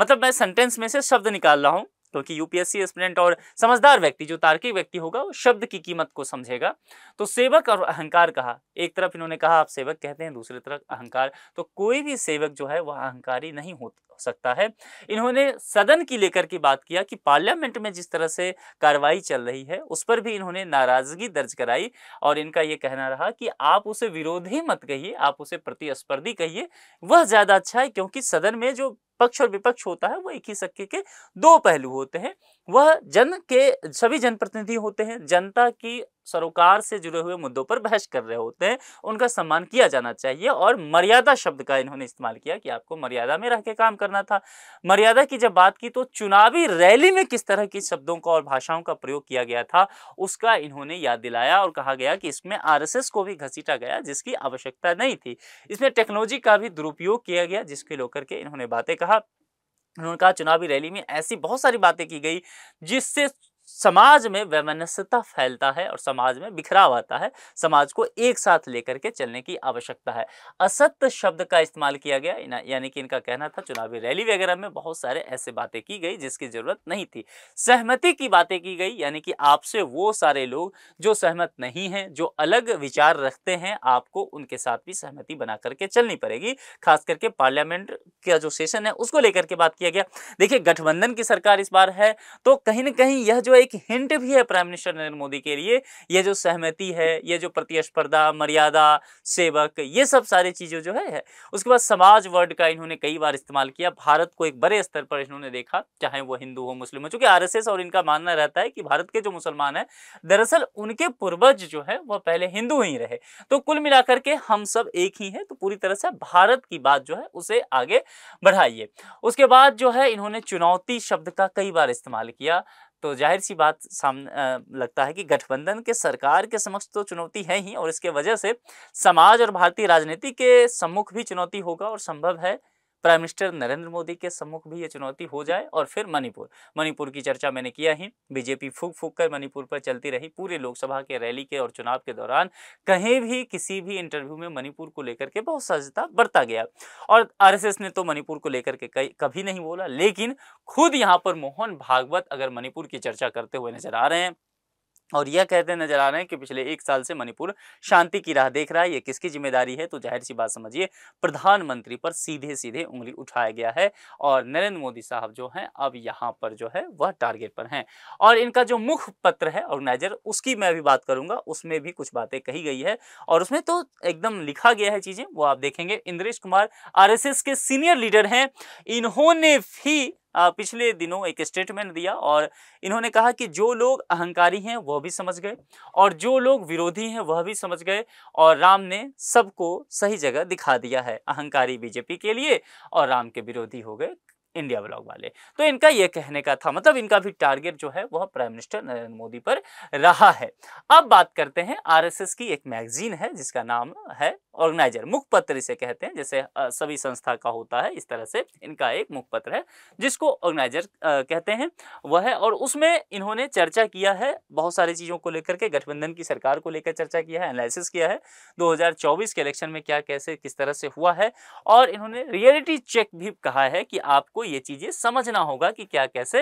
मतलब मैं सेंटेंस में से शब्द निकाल रहा हूँ क्योंकि यूपीएससी स्टूडेंट और समझदार व्यक्ति जो तार्किक व्यक्ति होगा वो शब्द की कीमत को समझेगा तो सेवक और अहंकार कहा एक तरफ इन्होंने कहा आप सेवक कहते हैं दूसरी तरफ अहंकार तो कोई भी सेवक जो है वह अहंकारी नहीं होता सकता है इन्होंने सदन की लेकर की बात किया कि पार्लियामेंट में जिस तरह से कार्रवाई चल रही है उस पर भी इन्होंने नाराजगी दर्ज कराई और इनका यह कहना रहा कि आप उसे विरोधी मत कहिए आप उसे प्रतिस्पर्धी कहिए वह ज़्यादा अच्छा है क्योंकि सदन में जो पक्ष और विपक्ष होता है वो एक ही सक्के के दो पहलू होते हैं वह जन के सभी जनप्रतिनिधि होते हैं जनता की सरोकार से जुड़े हुए मुद्दों पर बहस कर रहे होते हैं उनका सम्मान किया जाना चाहिए और मर्यादा शब्द का इन्होंने इस्तेमाल किया कि आपको मर्यादा में रह के काम करना था मर्यादा की जब बात की तो चुनावी रैली में किस तरह की शब्दों का और भाषाओं का प्रयोग किया गया था उसका इन्होंने याद दिलाया और कहा गया कि इसमें आर को भी घसीटा गया जिसकी आवश्यकता नहीं थी इसमें टेक्नोलॉजी का भी दुरुपयोग किया गया जिसके लोकर के इन्होंने बातें कहा उन्होंने कहा चुनावी रैली में ऐसी बहुत सारी बातें की गई जिससे समाज में वैमनस्यता फैलता है और समाज में बिखराव आता है समाज को एक साथ लेकर के चलने की आवश्यकता है असत्य शब्द का इस्तेमाल किया गया यानी कि इनका कहना था चुनावी रैली वगैरह में बहुत सारे ऐसे बातें की गई जिसकी जरूरत नहीं थी सहमति की बातें की गई यानी कि आपसे वो सारे लोग जो सहमत नहीं हैं जो अलग विचार रखते हैं आपको उनके साथ भी सहमति बना करके चलनी पड़ेगी खास करके पार्लियामेंट का जो सेशन है उसको लेकर के बात किया गया देखिए गठबंधन की सरकार इस बार है तो कहीं ना कहीं यह जो एक हिंट भी है प्राइम मिनिस्टर नरेंद्र मोदी के लिए ये जो सहमति है ये जो प्रतिस्पर्धा मर्यादा सेवक ये सब सारी चीज़ें जो है, है उसके बाद समाज वर्ड का इन्होंने कई बार इस्तेमाल किया भारत को एक बड़े स्तर पर इन्होंने देखा चाहे वो हिंदू हो मुस्लिम हो चूंकि आर और इनका मानना रहता है कि भारत के जो मुसलमान है दरअसल उनके पूर्वज जो है वह पहले हिंदू ही रहे तो कुल मिलाकर के हम सब एक ही हैं तो पूरी तरह से भारत की बात जो है उसे आगे बढ़ाइए उसके बाद जो है इन्होंने चुनौती शब्द का कई बार इस्तेमाल किया तो जाहिर सी बात सामने लगता है कि गठबंधन के सरकार के समक्ष तो चुनौती है ही और इसके वजह से समाज और भारतीय राजनीति के सम्मुख भी चुनौती होगा और संभव है प्राइम मिनिस्टर नरेंद्र मोदी के सम्मुख भी ये चुनौती हो जाए और फिर मणिपुर मणिपुर की चर्चा मैंने किया ही बीजेपी फूक फूक कर मणिपुर पर चलती रही पूरे लोकसभा के रैली के और चुनाव के दौरान कहीं भी किसी भी इंटरव्यू में मणिपुर को लेकर के बहुत सजता बरता गया और आर ने तो मणिपुर को लेकर के कभी नहीं बोला लेकिन खुद यहाँ पर मोहन भागवत अगर मणिपुर की चर्चा करते हुए नजर आ रहे हैं और यह कहते नजर आ रहे हैं कि पिछले एक साल से मणिपुर शांति की राह देख रहा है यह किसकी जिम्मेदारी है तो जाहिर सी बात समझिए प्रधानमंत्री पर सीधे सीधे उंगली उठाया गया है और नरेंद्र मोदी साहब जो हैं अब यहाँ पर जो है वह टारगेट पर हैं और इनका जो मुख्य पत्र है ऑर्गेनाइजर उसकी मैं भी बात करूंगा उसमें भी कुछ बातें कही गई है और उसमें तो एकदम लिखा गया है चीजें वो आप देखेंगे इंद्रेश कुमार आर के सीनियर लीडर हैं इन्होंने भी पिछले दिनों एक स्टेटमेंट दिया और इन्होंने कहा कि जो लोग अहंकारी हैं वह भी समझ गए और जो लोग विरोधी हैं वह भी समझ गए और राम ने सबको सही जगह दिखा दिया है अहंकारी बीजेपी के लिए और राम के विरोधी हो गए इंडिया ब्लॉग वाले तो इनका यह कहने का था मतलब इनका भी टारगेट जो है वह प्राइम मिनिस्टर नरेंद्र मोदी पर रहा है अब बात करते हैं आरएसएस की एक मैगजीन है जिसका नाम है ऑर्गेनाइजर मुखपत्र इसे कहते हैं जैसे सभी संस्था का होता है इस तरह से इनका एक मुखपत्र है जिसको ऑर्गेनाइजर कहते हैं वह है और उसमें इन्होंने चर्चा किया है बहुत सारी चीज़ों को लेकर के गठबंधन की सरकार को लेकर चर्चा किया है एनालिसिस किया है 2024 के इलेक्शन में क्या कैसे किस तरह से हुआ है और इन्होंने रियलिटी चेक भी कहा है कि आपको ये चीज़ें समझना होगा कि क्या कैसे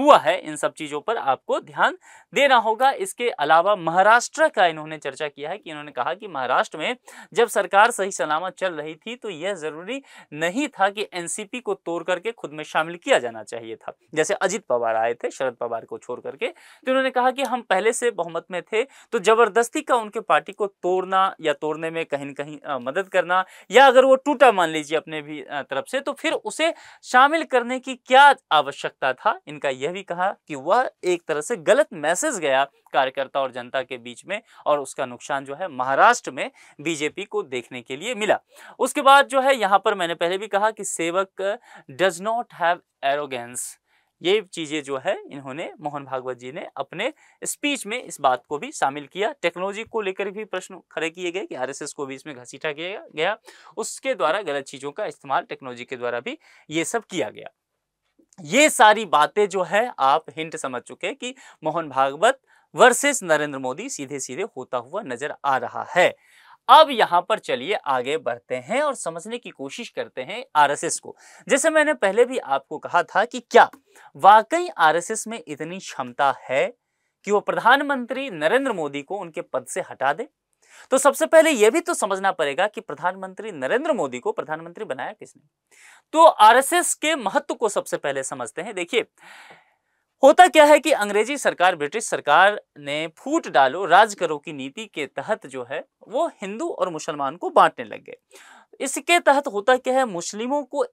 हुआ है इन सब चीज़ों पर आपको ध्यान देना होगा इसके अलावा महाराष्ट्र का इन्होंने चर्चा किया है कि इन्होंने कहा कि महाराष्ट्र में जब सरकार सही सलामत चल रही थी तो यह ज़रूरी नहीं था कि एनसीपी को तोड़ करके खुद में शामिल किया जाना चाहिए था जैसे अजित पवार आए थे शरद पवार को छोड़ करके तो इन्होंने कहा कि हम पहले से बहुमत में थे तो जबरदस्ती का उनके पार्टी को तोड़ना या तोड़ने में कहीं कहीं मदद करना या अगर वो टूटा मान लीजिए अपने भी तरफ से तो फिर उसे शामिल शामिल करने की क्या आवश्यकता था इनका यह भी कहा कि वह एक तरह से गलत मैसेज गया कार्यकर्ता और जनता के बीच में और उसका नुकसान जो है महाराष्ट्र में बीजेपी को देखने के लिए मिला उसके बाद जो है यहाँ पर मैंने पहले भी कहा कि सेवक डज नॉट हैव एरोगेंस ये चीज़ें जो है इन्होंने मोहन भागवत जी ने अपने स्पीच में इस बात को भी शामिल किया टेक्नोलॉजी को लेकर भी प्रश्न खड़े किए गए कि आरएसएस को भी इसमें घसीटा किया गया उसके द्वारा गलत चीज़ों का इस्तेमाल टेक्नोलॉजी के द्वारा भी ये सब किया गया ये सारी बातें जो है आप हिंट समझ चुके कि मोहन भागवत वर्सेस नरेंद्र मोदी सीधे सीधे होता हुआ नजर आ रहा है अब यहां पर चलिए आगे बढ़ते हैं और समझने की कोशिश करते हैं आरएसएस को जैसे मैंने पहले भी आपको कहा था कि क्या वाकई आरएसएस में इतनी क्षमता है कि वो प्रधानमंत्री नरेंद्र मोदी को उनके पद से हटा दे तो सबसे पहले यह भी तो समझना पड़ेगा कि प्रधानमंत्री नरेंद्र मोदी को प्रधानमंत्री बनाया किसने तो आरएसएस के महत्व को सबसे पहले समझते हैं देखिए होता क्या है कि अंग्रेजी सरकार ब्रिटिश सरकार ने फूट डालो राज करो की नीति के तहत जो है वो हिंदू और मुसलमान को बांटने लग गए इसके तहत होता क्या है मुस्लिमों को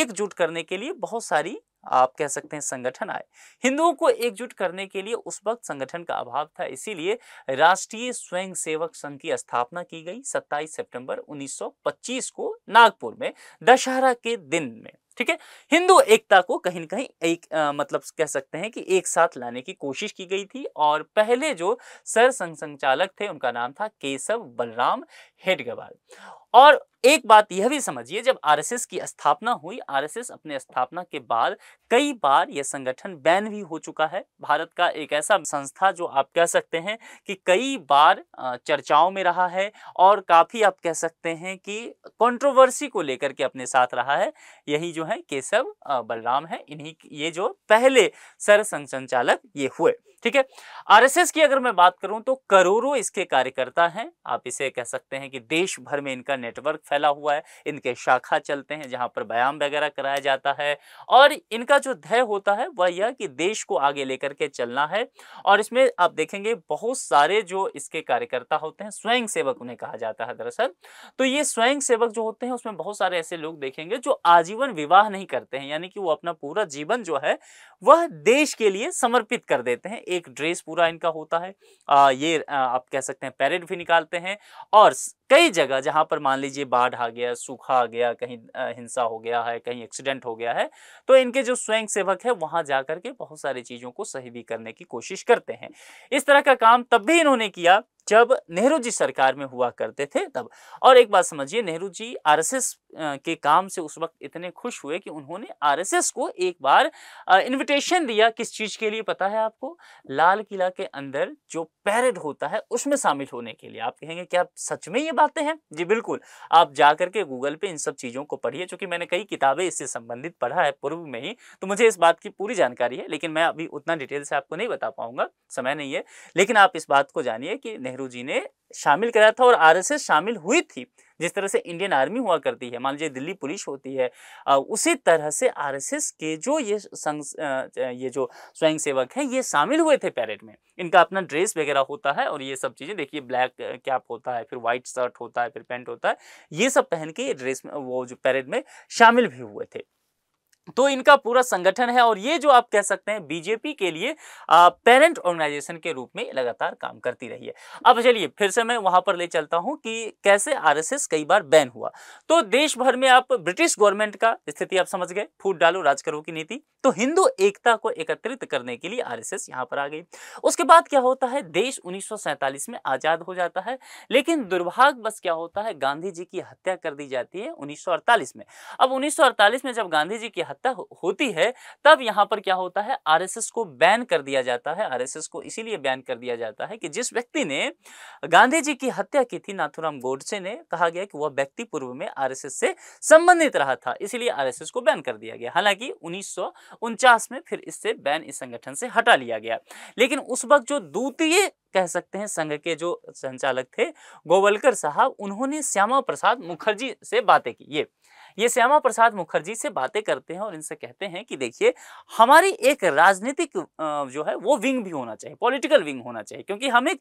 एकजुट करने के लिए बहुत सारी आप कह सकते हैं संगठन आए हिंदुओं को एकजुट करने के लिए उस वक्त संगठन का अभाव था इसीलिए राष्ट्रीय स्वयंसेवक संघ की स्थापना की गई 27 सितंबर 1925 को नागपुर में दशहरा के दिन में ठीक है हिंदू एकता को कहीं ना कहीं एक आ, मतलब कह सकते हैं कि एक साथ लाने की कोशिश की गई थी और पहले जो सर संघ संचालक थे उनका नाम था केशव बलराम हेडगेवाल और एक बात यह भी समझिए जब आरएसएस की स्थापना हुई आरएसएस अपने स्थापना के बाद कई बार यह संगठन बैन भी हो चुका है भारत का एक ऐसा संस्था जो आप कह सकते हैं कि कई बार चर्चाओं में रहा है और काफ़ी आप कह सकते हैं कि कंट्रोवर्सी को लेकर के अपने साथ रहा है यही जो है केशव बलराम है इन्हीं ये जो पहले सर संचालक ये हुए ठीक है आरएसएस की अगर मैं बात करूं तो करोड़ों इसके कार्यकर्ता हैं आप इसे कह सकते हैं कि देश भर में इनका नेटवर्क फैला हुआ है इनके शाखा चलते हैं जहां पर बयान वगैरह कराया जाता है और इनका जो ध्यय होता है वह यह कि देश को आगे लेकर के चलना है और इसमें आप देखेंगे बहुत सारे जो इसके कार्यकर्ता होते हैं स्वयं सेवक उन्हें कहा जाता है दरअसल तो ये स्वयं सेवक जो होते हैं उसमें बहुत सारे ऐसे लोग देखेंगे जो आजीवन विवाह नहीं करते हैं यानी कि वो अपना पूरा जीवन जो है वह देश के लिए समर्पित कर देते हैं एक ड्रेस पूरा इनका होता है आ, ये आ, आप कह सकते हैं पैरेड भी निकालते हैं और कई जगह जहां पर मान लीजिए बाढ़ आ गया सूखा आ गया कहीं हिंसा हो गया है कहीं एक्सीडेंट हो गया है तो इनके जो स्वयं सेवक है वहां जाकर के बहुत सारी चीज़ों को सही भी करने की कोशिश करते हैं इस तरह का काम तब भी इन्होंने किया जब नेहरू जी सरकार में हुआ करते थे तब और एक बात समझिए नेहरू जी आरएसएस के काम से उस वक्त इतने खुश हुए कि उन्होंने आरएसएस को एक बार इनविटेशन दिया किस चीज़ के लिए पता है आपको लाल किला के अंदर जो पैरेड होता है उसमें शामिल होने के लिए आप कहेंगे क्या सच में ये बातें हैं जी बिल्कुल आप जा करके गूगल पे इन सब चीज़ों को पढ़िए क्योंकि मैंने कई किताबें इससे संबंधित पढ़ा है पूर्व में ही तो मुझे इस बात की पूरी जानकारी है लेकिन मैं अभी उतना डिटेल से आपको नहीं बता पाऊंगा समय नहीं है लेकिन आप इस बात को जानिए कि नेहरू जी ने शामिल कराया था और आरएसएस शामिल हुई थी जिस तरह से इंडियन आर्मी हुआ करती है मान लीजिए दिल्ली पुलिस होती है उसी तरह से आरएसएस के जो ये संग ये जो स्वयं सेवक हैं ये शामिल हुए थे पैरेड में इनका अपना ड्रेस वगैरह होता है और ये सब चीज़ें देखिए ब्लैक कैप होता है फिर वाइट शर्ट होता है फिर पेंट होता है ये सब पहन के ये ड्रेस में वो जो पैरेड में शामिल भी हुए थे तो इनका पूरा संगठन है और ये जो आप कह सकते हैं बीजेपी के लिए पेरेंट ऑर्गेनाइजेशन के रूप में लगातार काम करती रही है अब चलिए फिर से मैं वहां पर ले चलता हूं कि कैसे आरएसएस कई बार बैन हुआ तो देश भर में आप ब्रिटिश गवर्नमेंट का स्थिति आप समझ गए फूट डालो राज करो की नीति तो हिंदू एकता को एकत्रित करने के लिए आर एस पर आ गई उसके बाद क्या होता है देश उन्नीस में आजाद हो जाता है लेकिन दुर्भाग्यवश क्या होता है गांधी जी की हत्या कर दी जाती है उन्नीस में अब उन्नीस में जब गांधी जी की हत्या होती है तब यहाँ पर क्या होता है आरएसएस को बैन कर दिया जाता है आरएसएस को इसीलिए बैन कर दिया जाता है कि जिस व्यक्ति ने गांधी जी की हत्या की थी नाथुराम गोडसे ने कहा गया कि वह व्यक्ति पूर्व में आर से संबंधित रहा था इसीलिए आर को बैन कर दिया गया हालांकि उन्नीस में फिर इससे बैन इस संगठन से हटा लिया गया लेकिन उस वक्त जो द्वितीय कह सकते हैं संघ के जो संचालक थे गोवलकर साहब उन्होंने श्यामा प्रसाद मुखर्जी से बातें की ये ये श्यामा प्रसाद मुखर्जी से बातें करते हैं और इनसे कहते हैं कि देखिए हमारी एक राजनीतिक जो है वो विंग भी होना चाहिए पॉलिटिकल विंग होना चाहिए क्योंकि हम एक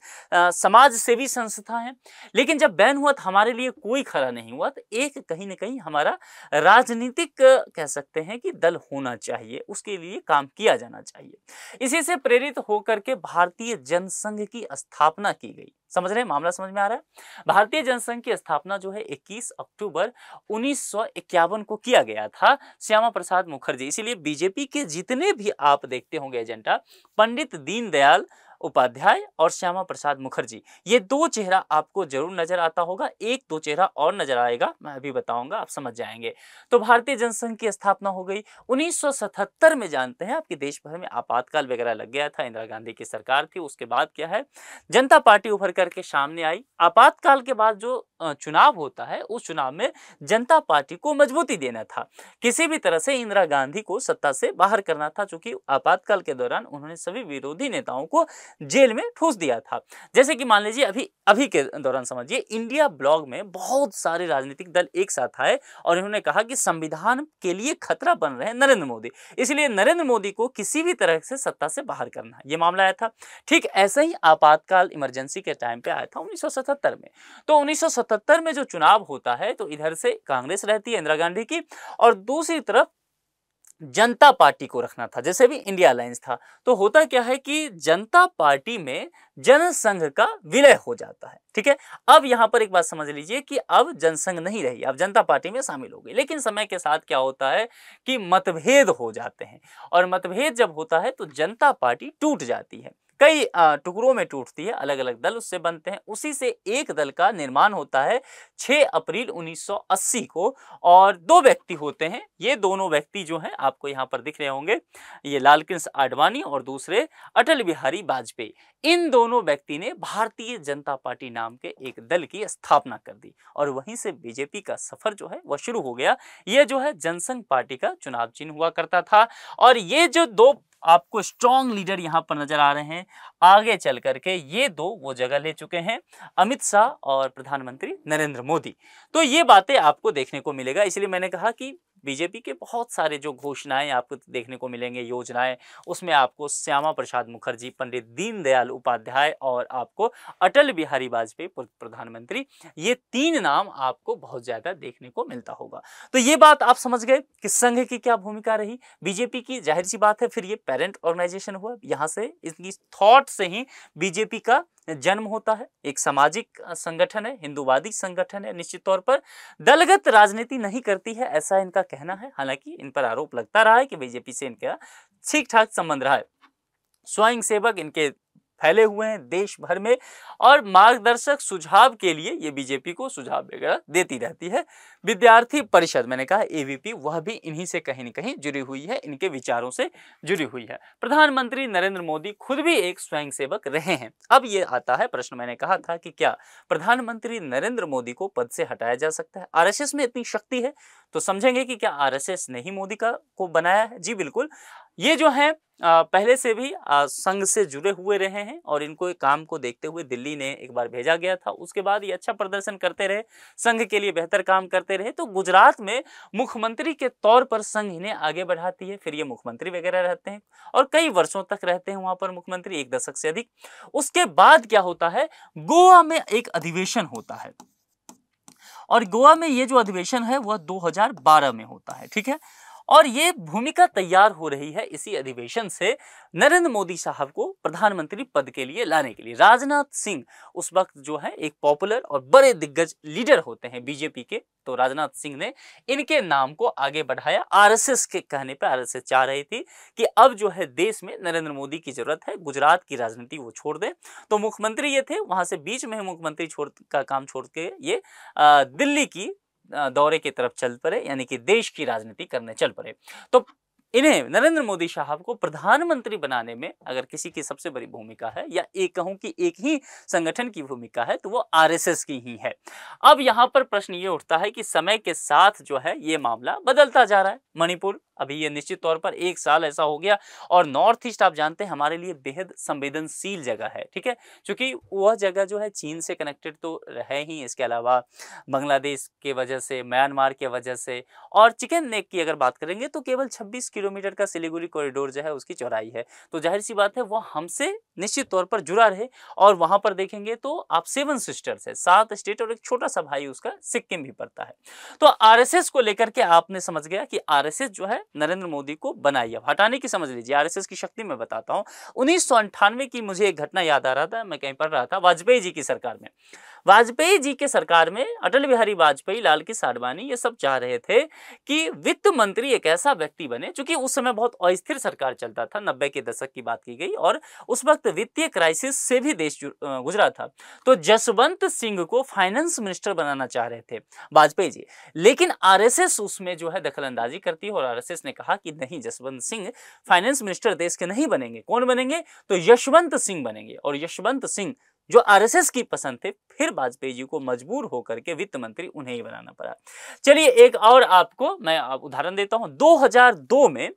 समाज सेवी संस्था है लेकिन जब बैन हुआ तो हमारे लिए कोई खड़ा नहीं हुआ तो एक कहीं ना कहीं हमारा राजनीतिक कह सकते हैं कि दल होना चाहिए उसके लिए काम किया जाना चाहिए इसी से प्रेरित होकर के भारतीय जनसंघ की स्थापना की गई समझ रहे हैं मामला समझ में आ रहा है भारतीय जनसंघ की स्थापना जो है 21 अक्टूबर उन्नीस को किया गया था श्यामा प्रसाद मुखर्जी इसीलिए बीजेपी के जितने भी आप देखते होंगे एजेंडा पंडित दीनदयाल उपाध्याय और श्यामा प्रसाद मुखर्जी ये दो चेहरा आपको जरूर नजर आता होगा एक दो चेहरा और नजर आएगा मैं अभी बताऊंगा आप समझ जाएंगे तो भारतीय जनसंघ की स्थापना हो गई 1977 में जानते हैं आपके देश भर में आपातकाल वगैरह लग गया था इंदिरा गांधी की सरकार थी उसके बाद क्या है जनता पार्टी उभर करके सामने आई आपातकाल के बाद जो चुनाव होता है उस चुनाव में जनता पार्टी को मजबूती देना था किसी भी तरह से इंदिरा गांधी को सत्ता से बाहर करना था चूंकि आपातकाल के दौरान उन्होंने सभी विरोधी नेताओं को जेल में ठूस दिया था जैसे कि मान लीजिए अभी अभी के दौरान समझिए इंडिया ब्लॉग में बहुत सारे राजनीतिक दल एक साथ आए और इन्होंने कहा कि संविधान के लिए खतरा बन रहे नरेंद्र मोदी इसलिए नरेंद्र मोदी को किसी भी तरह से सत्ता से बाहर करना है ये मामला आया था ठीक ऐसे ही आपातकाल इमरजेंसी के टाइम पे आया था उन्नीस में तो उन्नीस में जो चुनाव होता है तो इधर से कांग्रेस रहती है इंदिरा गांधी की और दूसरी तरफ जनता पार्टी को रखना था जैसे भी इंडिया अलायंस था तो होता क्या है कि जनता पार्टी में जनसंघ का विलय हो जाता है ठीक है अब यहां पर एक बात समझ लीजिए कि अब जनसंघ नहीं रही अब जनता पार्टी में शामिल हो गई लेकिन समय के साथ क्या होता है कि मतभेद हो जाते हैं और मतभेद जब होता है तो जनता पार्टी टूट जाती है कई टुकड़ों में टूटती है अलग अलग दल उससे बनते हैं उसी से एक दल का निर्माण होता है 6 अप्रैल 1980 को और दो व्यक्ति होते हैं ये दोनों व्यक्ति जो हैं आपको यहाँ पर दिख रहे होंगे ये लालकृष्ण आडवाणी और दूसरे अटल बिहारी वाजपेयी इन दोनों व्यक्ति ने भारतीय जनता पार्टी नाम के एक दल की स्थापना कर दी और वहीं से बीजेपी का सफर जो है वह शुरू हो गया ये जो है जनसंघ पार्टी का चुनाव चिन्ह हुआ करता था और ये जो दो आपको स्ट्रॉन्ग लीडर यहाँ पर नजर आ रहे हैं आगे चल करके ये दो वो जगह ले चुके हैं अमित शाह और प्रधानमंत्री नरेंद्र मोदी तो ये बातें आपको देखने को मिलेगा इसलिए मैंने कहा कि बीजेपी के बहुत सारे जो घोषणाएं आपको देखने को मिलेंगे योजनाएं उसमें आपको श्यामा प्रसाद मुखर्जी पंडित दीनदयाल उपाध्याय और आपको अटल बिहारी वाजपेयी प्रधानमंत्री ये तीन नाम आपको बहुत ज़्यादा देखने को मिलता होगा तो ये बात आप समझ गए कि संघ की क्या भूमिका रही बीजेपी की जाहिर सी बात है फिर ये पेरेंट ऑर्गेनाइजेशन हुआ यहाँ से इसकी थॉट से ही बीजेपी का जन्म होता है एक सामाजिक संगठन है हिंदुवादी संगठन है निश्चित तौर पर दलगत राजनीति नहीं करती है ऐसा इनका कहना है हालांकि इन पर आरोप लगता रहा है कि बीजेपी से इनका ठीक ठाक संबंध रहा है स्वयं सेवक इनके फैले हुए हैं देश भर में और मार्गदर्शक सुझाव के लिए ये बीजेपी को सुझाव वगैरह देती रहती है विद्यार्थी परिषद मैंने कहा एवीपी वह भी इन्हीं से कहीं ना कहीं जुड़ी हुई है इनके विचारों से जुड़ी हुई है प्रधानमंत्री नरेंद्र मोदी खुद भी एक स्वयंसेवक रहे हैं अब ये आता है प्रश्न मैंने कहा था कि क्या प्रधानमंत्री नरेंद्र मोदी को पद से हटाया जा सकता है आर में इतनी शक्ति है तो समझेंगे कि क्या आर ने ही मोदी का को बनाया है जी बिल्कुल ये जो है पहले से भी संघ से जुड़े हुए रहे हैं और इनको एक काम को देखते हुए दिल्ली ने एक बार भेजा गया था उसके बाद ये अच्छा प्रदर्शन करते रहे संघ के लिए बेहतर काम करते रहे तो गुजरात में मुख्यमंत्री के तौर पर संघ इन्हें आगे बढ़ाती है फिर ये मुख्यमंत्री वगैरह रहते हैं और कई वर्षों तक रहते हैं वहाँ पर मुख्यमंत्री एक दशक से अधिक उसके बाद क्या होता है गोवा में एक अधिवेशन होता है और गोवा में ये जो अधिवेशन है वह 2012 में होता है ठीक है और ये भूमिका तैयार हो रही है इसी अधिवेशन से नरेंद्र मोदी साहब को प्रधानमंत्री पद के लिए लाने के लिए राजनाथ सिंह उस वक्त जो है एक पॉपुलर और बड़े दिग्गज लीडर होते हैं बीजेपी के तो राजनाथ सिंह ने इनके नाम को आगे बढ़ाया आरएसएस के कहने पर आरएसएस चाह रही थी कि अब जो है देश में नरेंद्र मोदी की जरूरत है गुजरात की राजनीति वो छोड़ दें तो मुख्यमंत्री ये थे वहां से बीच में मुख्यमंत्री छोड़ का काम छोड़ के ये दिल्ली की दौरे की तरफ चल पड़े यानी कि देश की राजनीति करने चल पड़े तो इन्हें नरेंद्र मोदी साहब को प्रधानमंत्री बनाने में अगर किसी की सबसे बड़ी भूमिका है या एक कहूं कि एक ही संगठन की भूमिका है तो वो आरएसएस की ही है अब यहाँ पर प्रश्न ये उठता है कि समय के साथ जो है ये मामला बदलता जा रहा है मणिपुर अभी ये निश्चित तौर पर एक साल ऐसा हो गया और नॉर्थ ईस्ट आप जानते हैं हमारे लिए बेहद संवेदनशील जगह है ठीक है क्योंकि वह जगह जो है चीन से कनेक्टेड तो है ही इसके अलावा बांग्लादेश के वजह से म्यांमार के वजह से और चिकन नेक की अगर बात करेंगे तो केवल छब्बीस किलोमीटर का सिलीगुड़ी कॉरिडोर जो है उसकी चौराई है तो जाहिर सी बात है वह हमसे निश्चित तौर पर जुड़ा रहे और वहाँ पर देखेंगे तो आप सेवन सिस्टर्स है सात स्टेट और एक छोटा सा भाई उसका सिक्किम भी पड़ता है तो आर को लेकर के आपने समझ गया कि आर जो है नरेंद्र मोदी को बनाई अब हटाने की समझ लीजिए आरएसएस की शक्ति में बताता हूँ उन्नीस की मुझे एक घटना याद आ रहा था मैं कहीं पढ़ रहा था वाजपेयी जी की सरकार में वाजपेयी जी के सरकार में अटल बिहारी वाजपेयी लाल की साडवानी ये सब चाह रहे थे कि वित्त मंत्री एक ऐसा व्यक्ति बने चूंकि उस समय बहुत अस्थिर सरकार चलता था नब्बे के दशक की बात की गई और उस वक्त वित्तीय क्राइसिस से भी देश गुजरा था तो जसवंत सिंह को फाइनेंस मिनिस्टर बनाना चाह रहे थे वाजपेयी जी लेकिन आर उसमें जो है दखलंदाजी करती है और आर ने कहा कि नहीं जसवंत सिंह फाइनेंस मिनिस्टर देश के नहीं बनेंगे कौन बनेंगे तो यशवंत सिंह बनेंगे और यशवंत सिंह जो आरएसएस की पसंद थे फिर वाजपेयी जी को मजबूर होकर के वित्त मंत्री उन्हें ही बनाना पड़ा चलिए एक और आपको मैं आप उदाहरण देता हूं 2002 में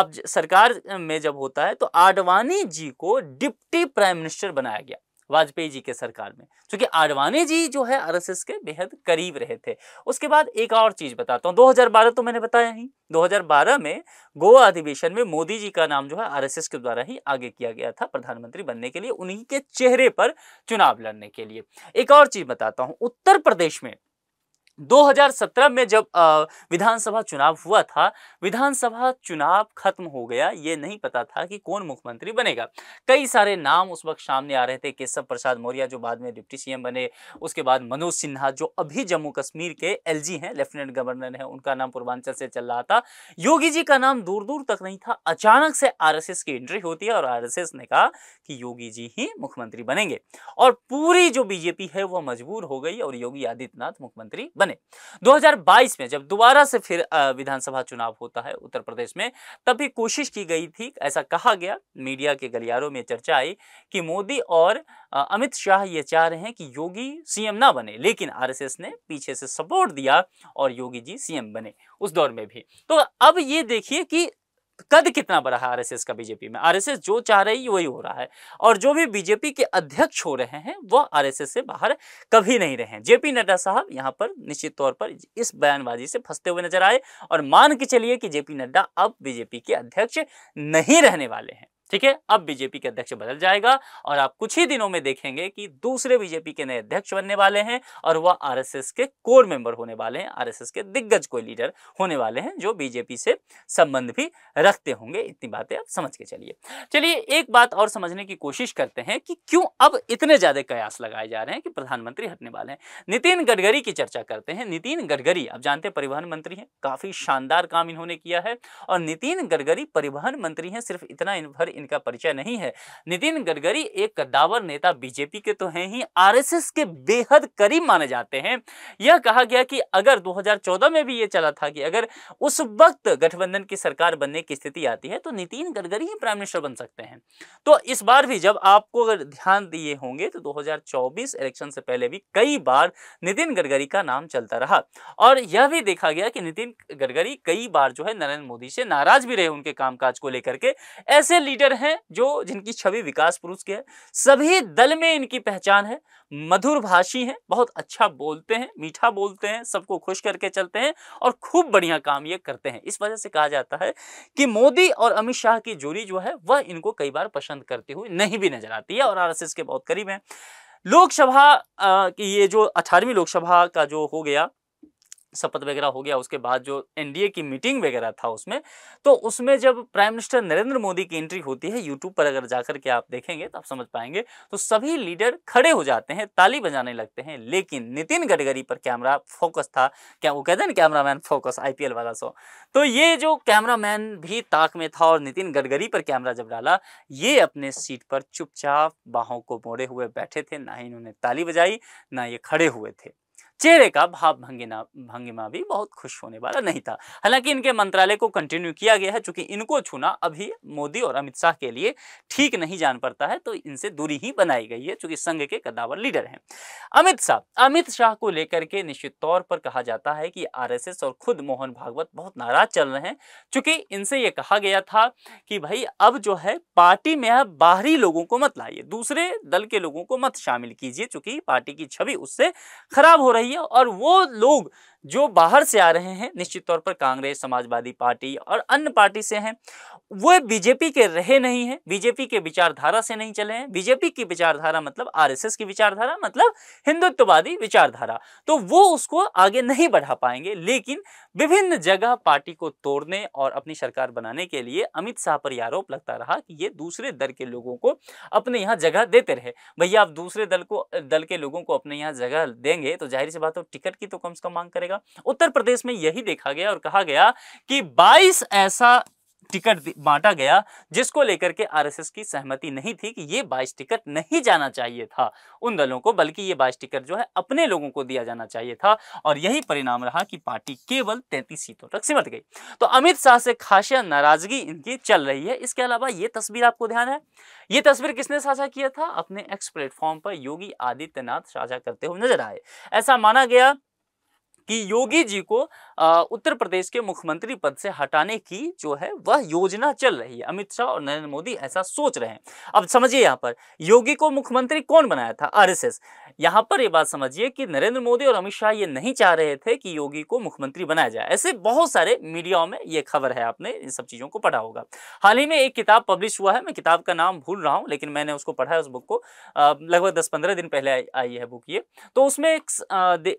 आप सरकार में जब होता है तो आडवाणी जी को डिप्टी प्राइम मिनिस्टर बनाया गया वाजपेयी जी के सरकार में क्योंकि आडवाणी जी जो है आरएसएस के बेहद करीब रहे थे उसके बाद एक और चीज़ बताता हूँ 2012 तो मैंने बताया ही 2012 में गोवा अधिवेशन में मोदी जी का नाम जो है आरएसएस के द्वारा ही आगे किया गया था प्रधानमंत्री बनने के लिए उन्हीं के चेहरे पर चुनाव लड़ने के लिए एक और चीज़ बताता हूँ उत्तर प्रदेश में 2017 में जब विधानसभा चुनाव हुआ था विधानसभा चुनाव खत्म हो गया ये नहीं पता था कि कौन मुख्यमंत्री बनेगा कई सारे नाम उस वक्त सामने आ रहे थे केशव प्रसाद मौर्य जो बाद में डिप्टी सीएम बने उसके बाद मनोज सिन्हा जो अभी जम्मू कश्मीर के एलजी हैं लेफ्टिनेंट गवर्नर हैं उनका नाम पूर्वांचल से चल रहा था योगी जी का नाम दूर दूर तक नहीं था अचानक से आर की एंट्री होती है और आर ने कहा कि योगी जी ही मुख्यमंत्री बनेंगे और पूरी जो बीजेपी है वह मजबूर हो गई और योगी आदित्यनाथ मुख्यमंत्री बने बने 2022 में जब दोबारा से फिर विधानसभा चुनाव होता है उत्तर प्रदेश में तब भी कोशिश की गई थी ऐसा कहा गया मीडिया के गलियारों में चर्चा आई कि मोदी और अमित शाह ये चाह रहे हैं कि योगी सीएम ना बने लेकिन आरएसएस ने पीछे से सपोर्ट दिया और योगी जी सीएम बने उस दौर में भी तो अब ये देखिए कि कद कितना बड़ा है आरएसएस का बीजेपी में आरएसएस जो चाह रही वही हो रहा है और जो भी बीजेपी के अध्यक्ष हो रहे हैं वह आरएसएस से बाहर कभी नहीं रहे जेपी नड्डा साहब यहां पर निश्चित तौर पर इस बयानबाजी से फंसते हुए नजर आए और मान के चलिए कि जेपी नड्डा अब बीजेपी के अध्यक्ष नहीं रहने वाले हैं ठीक है अब बीजेपी के अध्यक्ष बदल जाएगा और आप कुछ ही दिनों में देखेंगे कि दूसरे बीजेपी के नए अध्यक्ष बनने वाले हैं और वह आरएसएस के कोर मेंबर होने वाले हैं आरएसएस के दिग्गज कोई लीडर होने वाले हैं जो बीजेपी से संबंध भी रखते होंगे इतनी बातें आप समझ के चलिए चलिए एक बात और समझने की कोशिश करते हैं कि क्यों अब इतने ज्यादा कयास लगाए जा रहे हैं कि प्रधानमंत्री हटने वाले हैं नितिन गडकरी की चर्चा करते हैं नितिन गडकरी आप जानते हैं परिवहन मंत्री हैं काफी शानदार काम इन्होंने किया है और नितिन गडकरी परिवहन मंत्री हैं सिर्फ इतना भर इनका परिचय नहीं है नितिन गडकरी एक कद्दावर नेता बीजेपी के तो हैं ही आरएसएस के बेहद करीब माने जाते हैं यह कहा गया कि अगर 2014 में भी यह चला था कि अगर उस वक्त गठबंधन की सरकार बनने की स्थिति आती है तो नितिन गडकरी ही प्राइम मिनिस्टर बन सकते हैं तो इस बार भी जब आपको अगर ध्यान दिए होंगे तो दो इलेक्शन से पहले भी कई बार नितिन गडकरी का नाम चलता रहा और यह भी देखा गया कि नितिन गडकरी कई बार जो है नरेंद्र मोदी से नाराज भी रहे उनके कामकाज को लेकर के ऐसे लीडर रेंजर हैं जो जिनकी छवि विकास पुरुष के है सभी दल में इनकी पहचान है मधुर भाषी हैं बहुत अच्छा बोलते हैं मीठा बोलते हैं सबको खुश करके चलते हैं और खूब बढ़िया काम ये करते हैं इस वजह से कहा जाता है कि मोदी और अमित शाह की जोड़ी जो है वह इनको कई बार पसंद करती हुई नहीं भी नजर आती है और आर के बहुत करीब है लोकसभा की ये जो अठारहवीं लोकसभा का जो हो गया शपथ वगैरह हो गया उसके बाद जो एनडीए की मीटिंग वगैरह था उसमें तो उसमें जब प्राइम मिनिस्टर नरेंद्र मोदी की एंट्री होती है यूट्यूब पर अगर जाकर के आप देखेंगे तो आप समझ पाएंगे तो सभी लीडर खड़े हो जाते हैं ताली बजाने लगते हैं लेकिन नितिन गडकरी पर कैमरा फोकस था क्या वो कहते हैं कैमरामैन फोकस आई वाला शो तो ये जो कैमरामैन भी ताक में था और नितिन गडकरी पर कैमरा जब डाला ये अपने सीट पर चुपचाप बाहों को मोड़े हुए बैठे थे ना ही इन्होंने ताली बजाई ना ये खड़े हुए थे चेहरे का भाव भंगिना भंगिमा भी बहुत खुश होने वाला नहीं था हालांकि इनके मंत्रालय को कंटिन्यू किया गया है चूंकि इनको छूना अभी मोदी और अमित शाह के लिए ठीक नहीं जान पड़ता है तो इनसे दूरी ही बनाई गई है चूंकि संघ के कदावर लीडर हैं अमित शाह अमित शाह को लेकर के निश्चित तौर पर कहा जाता है कि आर और खुद मोहन भागवत बहुत नाराज चल रहे हैं चूंकि इनसे ये कहा गया था कि भाई अब जो है पार्टी में आप बाहरी लोगों को मत लाइए दूसरे दल के लोगों को मत शामिल कीजिए चूंकि पार्टी की छवि उससे खराब हो रही चाहिए और वो लोग जो बाहर से आ रहे हैं निश्चित तौर पर कांग्रेस समाजवादी पार्टी और अन्य पार्टी से हैं वे बीजेपी के रहे नहीं हैं बीजेपी के विचारधारा से नहीं चले हैं बीजेपी की विचारधारा मतलब आरएसएस की विचारधारा मतलब हिंदुत्ववादी विचारधारा तो वो उसको आगे नहीं बढ़ा पाएंगे लेकिन विभिन्न जगह पार्टी को तोड़ने और अपनी सरकार बनाने के लिए अमित शाह पर आरोप लगता रहा कि ये दूसरे दल के लोगों को अपने यहाँ जगह देते रहे भैया आप दूसरे दल को दल के लोगों को अपने यहाँ जगह देंगे तो जाहिर सी बात हो टिकट की तो कम से कम मांग करेगा जाएगा उत्तर प्रदेश में यही देखा गया और कहा गया कि 22 ऐसा टिकट बांटा गया जिसको लेकर के आरएसएस की सहमति नहीं थी कि ये बाईस टिकट नहीं जाना चाहिए था उन दलों को बल्कि ये बाईस टिकट जो है अपने लोगों को दिया जाना चाहिए था और यही परिणाम रहा कि पार्टी केवल तैंतीस सीटों तक सिमट गई तो अमित शाह से खासा नाराजगी इनकी चल रही है इसके अलावा ये तस्वीर आपको ध्यान है ये तस्वीर किसने साझा किया था अपने एक्स प्लेटफॉर्म पर योगी आदित्यनाथ साझा करते हुए नजर आए ऐसा माना गया कि योगी जी को उत्तर प्रदेश के मुख्यमंत्री पद से हटाने की जो है वह योजना चल रही है अमित शाह और नरेंद्र मोदी ऐसा सोच रहे हैं अब समझिए यहाँ पर योगी को मुख्यमंत्री कौन बनाया था आरएसएस यहाँ पर ये बात समझिए कि नरेंद्र मोदी और अमित शाह ये नहीं चाह रहे थे कि योगी को मुख्यमंत्री बनाया जाए ऐसे बहुत सारे मीडियाओं में ये खबर है आपने इन सब चीज़ों को पढ़ा होगा हाल ही में एक किताब पब्लिश हुआ है मैं किताब का नाम भूल रहा हूँ लेकिन मैंने उसको पढ़ा है उस बुक को लगभग दस पंद्रह दिन पहले आई है बुक ये तो उसमें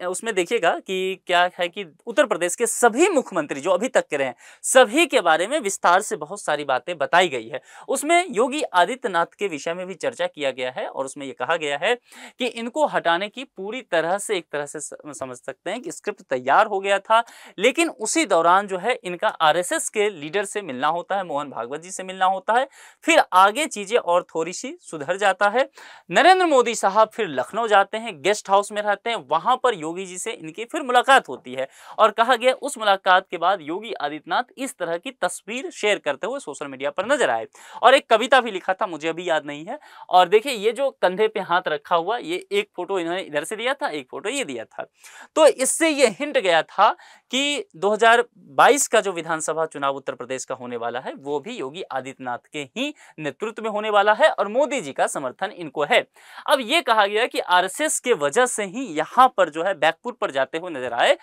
उसमें देखिएगा कि क्या है कि उत्तर प्रदेश के सभी मुख्यमंत्री जो अभी तक के रहे हैं सभी के बारे में विस्तार से बहुत सारी बातें बताई गई है उसमें योगी आदित्यनाथ के विषय में भी चर्चा किया गया है और उसमें यह कहा गया है कि इनको हटाने की पूरी तरह से एक तरह से समझ सकते हैं कि स्क्रिप्ट तैयार हो गया था लेकिन उसी दौरान जो है इनका आर के लीडर से मिलना होता है मोहन भागवत जी से मिलना होता है फिर आगे चीजें और थोड़ी सी सुधर जाता है नरेंद्र मोदी साहब फिर लखनऊ जाते हैं गेस्ट हाउस में रहते हैं वहां पर योगी जी से इनकी फिर मुलाकात मुलाकात होती है और कहा गया उस मुलाकात के बाद योगी आदित्यनाथ इस तरह की तस्वीर शेयर करते हुए सोशल मीडिया पर नजर आए और एक कविता भी लिखा था मुझे अभी याद नहीं है और देखिए ये जो कंधे पे हाथ रखा हुआ ये एक फोटो इन्होंने इधर से दिया था एक फोटो ये दिया था तो इससे ये हिंट गया था कि 2022 का जो विधानसभा चुनाव उत्तर प्रदेश का होने वाला है वो भी योगी आदित्यनाथ के ही नेतृत्व में होने वाला है और मोदी जी का समर्थन इनको है अब ये कहा गया कि आरएसएस के वजह से ही यहाँ पर जो है बैकपुर पर जाते हुए नजर आए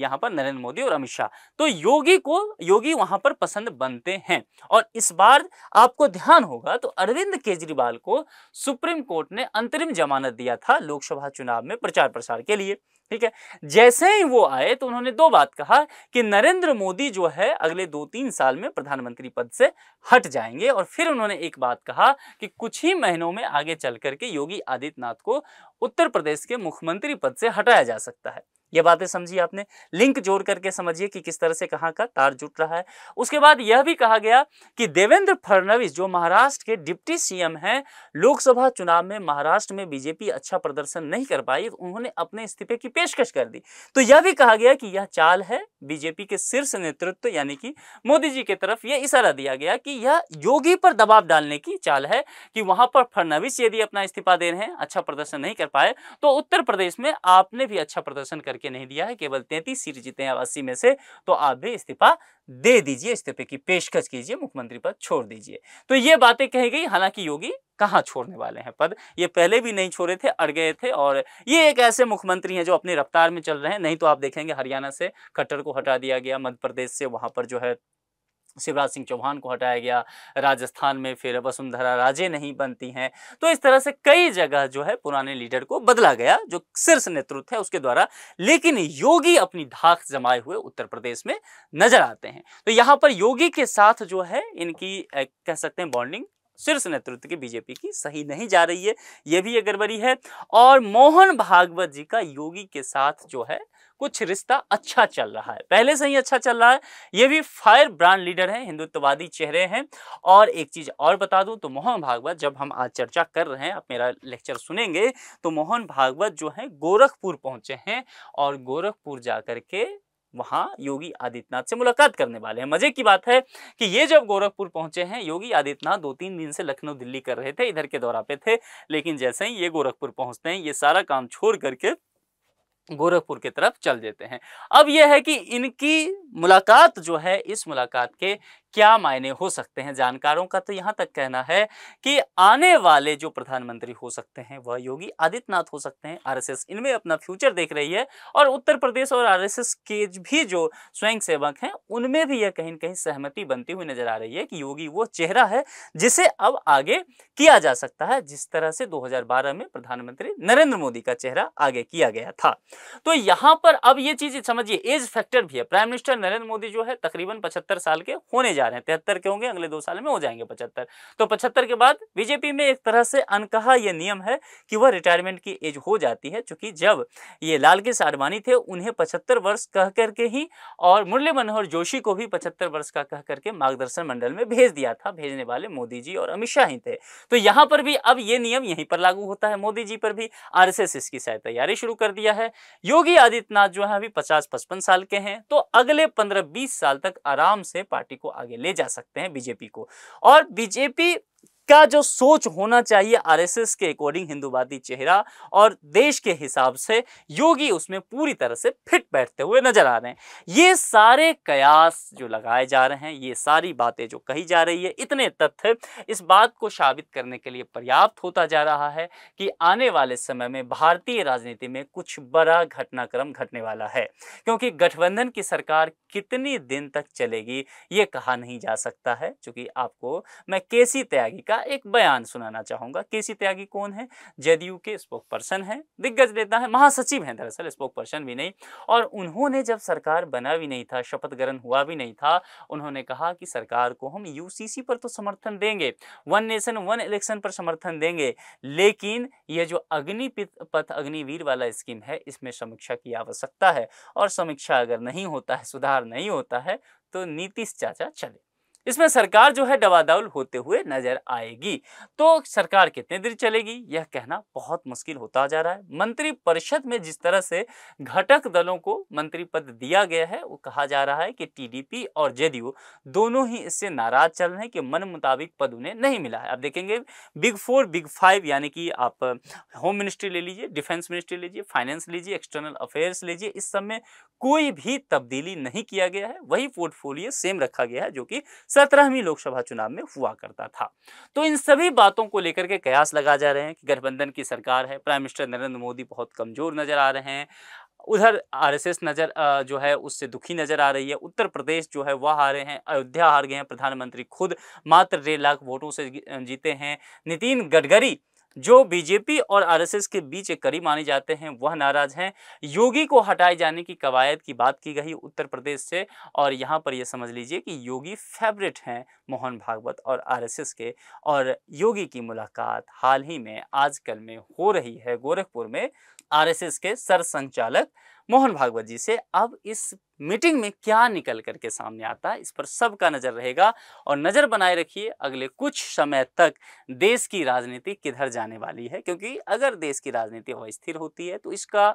यहाँ पर नरेंद्र मोदी और अमित शाह तो योगी को योगी वहां पर पसंद बनते हैं और इस बार आपको ध्यान होगा तो अरविंद केजरीवाल को सुप्रीम कोर्ट ने अंतरिम जमानत दिया था लोकसभा चुनाव में प्रचार प्रसार के लिए ठीक है जैसे ही वो आए तो उन्होंने दो बात कहा कि नरेंद्र मोदी जो है अगले दो तीन साल में प्रधानमंत्री पद से हट जाएंगे और फिर उन्होंने एक बात कहा कि कुछ ही महीनों में आगे चल करके योगी आदित्यनाथ को उत्तर प्रदेश के मुख्यमंत्री पद से हटाया जा सकता है ये बातें समझी आपने लिंक जोड़ करके समझिए कि किस तरह से कहाँ का तार जुट रहा है उसके बाद यह भी कहा गया कि देवेंद्र फडणवीस जो महाराष्ट्र के डिप्टी सीएम हैं लोकसभा चुनाव में महाराष्ट्र में बीजेपी अच्छा प्रदर्शन नहीं कर पाई उन्होंने अपने इस्तीफे की पेशकश कर दी तो यह भी कहा गया कि यह चाल है बीजेपी के शीर्ष नेतृत्व यानी कि मोदी जी की तरफ यह इशारा दिया गया कि यह योगी पर दबाव डालने की चाल है कि वहां पर फडणवीस यदि अपना इस्तीफा दे रहे हैं अच्छा प्रदर्शन नहीं कर पाए तो उत्तर प्रदेश में आपने भी अच्छा प्रदर्शन करके करके नहीं दिया है केवल तैंतीस सीट जीते हैं अस्सी में से तो आप भी इस्तीफा दे दीजिए इस्तीफे की पेशकश कीजिए मुख्यमंत्री पद छोड़ दीजिए तो ये बातें कही गई हालांकि योगी कहाँ छोड़ने वाले हैं पद ये पहले भी नहीं छोड़े थे अड़ गए थे और ये एक ऐसे मुख्यमंत्री हैं जो अपनी रफ्तार में चल रहे हैं नहीं तो आप देखेंगे हरियाणा से खट्टर को हटा दिया गया मध्य प्रदेश से वहाँ पर जो है शिवराज सिंह चौहान को हटाया गया राजस्थान में फिर वसुंधरा राजे नहीं बनती हैं तो इस तरह से कई जगह जो है पुराने लीडर को बदला गया जो शीर्ष नेतृत्व है उसके द्वारा लेकिन योगी अपनी धाक जमाए हुए उत्तर प्रदेश में नजर आते हैं तो यहाँ पर योगी के साथ जो है इनकी कह सकते हैं बॉन्डिंग शीर्ष नेतृत्व की बीजेपी की सही नहीं जा रही है यह भी एक गड़बड़ी है और मोहन भागवत जी का योगी के साथ जो है कुछ रिश्ता अच्छा चल रहा है पहले से ही अच्छा चल रहा है ये भी फायर ब्रांड लीडर हैं हिंदुत्ववादी चेहरे हैं और एक चीज़ और बता दूं तो मोहन भागवत जब हम आज चर्चा कर रहे हैं आप मेरा लेक्चर सुनेंगे तो मोहन भागवत जो है गोरखपुर पहुंचे हैं और गोरखपुर जा के वहाँ योगी आदित्यनाथ से मुलाकात करने वाले हैं मजे की बात है कि ये जब गोरखपुर पहुंचे हैं योगी आदित्यनाथ दो तीन दिन से लखनऊ दिल्ली कर रहे थे इधर के दौरा पे थे लेकिन जैसे ही ये गोरखपुर पहुंचते हैं ये सारा काम छोड़ करके गोरखपुर की तरफ चल देते हैं अब यह है कि इनकी मुलाकात जो है इस मुलाकात के क्या मायने हो सकते हैं जानकारों का तो यहाँ तक कहना है कि आने वाले जो प्रधानमंत्री हो सकते हैं वह योगी आदित्यनाथ हो सकते हैं आरएसएस इनमें अपना फ्यूचर देख रही है और उत्तर प्रदेश और आरएसएस के भी जो स्वयंसेवक हैं उनमें भी यह कहीं ना कहीं सहमति बनती हुई नजर आ रही है कि योगी वो चेहरा है जिसे अब आगे किया जा सकता है जिस तरह से 2012 में प्रधानमंत्री नरेंद्र मोदी का चेहरा आगे किया गया था तो यहाँ पर अब ये चीज समझिए एज फैक्टर भी है प्राइम मिनिस्टर नरेंद्र मोदी जो है तकरीबन पचहत्तर साल के होने जा जा रहे हैं तिहत्तर के होंगे अगले दो साल में हो जाएंगे पचहत्तर तो पचहत्तर के बाद बीजेपी में एक तरह से अनकहा यह नियम है कि वह रिटायरमेंट की एज हो जाती है चूंकि जब ये लाल के साडवानी थे उन्हें पचहत्तर वर्ष कह करके ही और मुरली मनोहर जोशी को भी पचहत्तर वर्ष का कह करके मार्गदर्शन मंडल में भेज दिया था भेजने वाले मोदी जी और अमित शाह ही थे तो यहां पर भी अब ये नियम यहीं पर लागू होता है मोदी जी पर भी आरएसएस इसकी शायद तैयारी शुरू कर दिया है योगी आदित्यनाथ जो है अभी पचास पचपन साल के हैं तो अगले पंद्रह बीस साल तक आराम से पार्टी को आगे आगे ले जा सकते हैं बीजेपी को और बीजेपी का जो सोच होना चाहिए आरएसएस के अकॉर्डिंग हिंदुवादी चेहरा और देश के हिसाब से योगी उसमें पूरी तरह से फिट बैठते हुए नजर आ रहे हैं ये सारे कयास जो लगाए जा रहे हैं ये सारी बातें जो कही जा रही है इतने तथ्य इस बात को साबित करने के लिए पर्याप्त होता जा रहा है कि आने वाले समय में भारतीय राजनीति में कुछ बड़ा घटनाक्रम घटने वाला है क्योंकि गठबंधन की सरकार कितनी दिन तक चलेगी ये कहा नहीं जा सकता है चूंकि आपको मैं कैसी त्यागी का एक बयान सुनाना चाहूंगा के सी त्यागी कौन है जेडीयू के स्पोक पर्सन है दिग्गज नेता है महासचिव हैं दरअसल स्पोक पर्सन भी नहीं और उन्होंने जब सरकार बना भी नहीं था शपथ ग्रहण हुआ भी नहीं था उन्होंने कहा कि सरकार को हम यूसीसी पर तो समर्थन देंगे वन नेशन वन इलेक्शन पर समर्थन देंगे लेकिन यह जो अग्नि पथ अग्निवीर वाला स्कीम है इसमें समीक्षा की आवश्यकता है और समीक्षा अगर नहीं होता है सुधार नहीं होता है तो नीतीश चाचा चले इसमें सरकार जो है दवादाउल होते हुए नजर आएगी तो सरकार कितने दिन चलेगी यह कहना बहुत मुश्किल होता जा रहा है मंत्रिपरिषद में जिस तरह से घटक दलों को मंत्री पद दिया गया है वो कहा जा रहा है कि टीडीपी और जेडीयू दोनों ही इससे नाराज चल रहे हैं कि मन मुताबिक पद उन्हें नहीं मिला है आप देखेंगे बिग फोर बिग फाइव यानी कि आप होम मिनिस्ट्री ले लीजिए डिफेंस मिनिस्ट्री लीजिए फाइनेंस लीजिए एक्सटर्नल अफेयर्स लीजिए इस सब में कोई भी तब्दीली नहीं किया गया है वही पोर्टफोलियो सेम रखा गया है जो कि सत्रहवीं लोकसभा चुनाव में हुआ करता था तो इन सभी बातों को लेकर के कयास लगा जा रहे हैं कि गठबंधन की सरकार है प्राइम मिनिस्टर नरेंद्र मोदी बहुत कमजोर नजर आ रहे हैं उधर आरएसएस नज़र जो है उससे दुखी नज़र आ रही है उत्तर प्रदेश जो है वह हारे हैं अयोध्या हार गए हैं प्रधानमंत्री खुद मात्र डेढ़ लाख वोटों से जीते हैं नितिन गडकरी जो बीजेपी और आरएसएस के बीच कड़ी माने जाते हैं वह नाराज हैं योगी को हटाए जाने की कवायद की बात की गई उत्तर प्रदेश से और यहाँ पर यह समझ लीजिए कि योगी फेवरेट हैं मोहन भागवत और आरएसएस के और योगी की मुलाकात हाल ही में आजकल में हो रही है गोरखपुर में आरएसएस के सरसंचालक मोहन भागवत जी से अब इस मीटिंग में क्या निकल करके सामने आता है इस पर सबका नज़र रहेगा और नज़र बनाए रखिए अगले कुछ समय तक देश की राजनीति किधर जाने वाली है क्योंकि अगर देश की राजनीति अस्थिर होती है तो इसका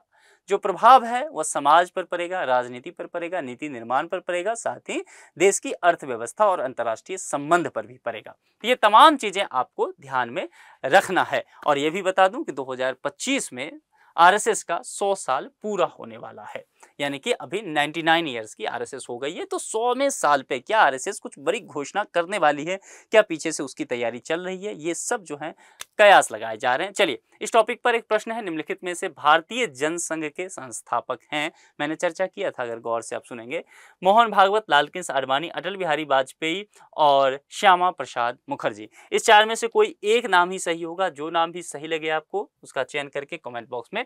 जो प्रभाव है वह समाज पर पड़ेगा राजनीति पर पड़ेगा नीति निर्माण पर पड़ेगा साथ ही देश की अर्थव्यवस्था और अंतर्राष्ट्रीय संबंध पर भी पड़ेगा तो ये तमाम चीज़ें आपको ध्यान में रखना है और ये भी बता दूं कि 2025 में आरएसएस का 100 साल पूरा होने वाला है यानी कि अभी 99 नाइन ईयर्स की आरएसएस हो गई है तो सौवें साल पे क्या आरएसएस कुछ बड़ी घोषणा करने वाली है क्या पीछे से उसकी तैयारी चल रही है ये सब जो है कयास लगाए जा रहे हैं चलिए इस टॉपिक पर एक प्रश्न है निम्नलिखित में से भारतीय जनसंघ के संस्थापक हैं मैंने चर्चा किया था अगर गौर से आप सुनेंगे मोहन भागवत लालकृष्ण आडवाणी अटल बिहारी वाजपेयी और श्यामा प्रसाद मुखर्जी इस चार में से कोई एक नाम ही सही होगा जो नाम भी सही लगे आपको उसका चयन करके कॉमेंट बॉक्स में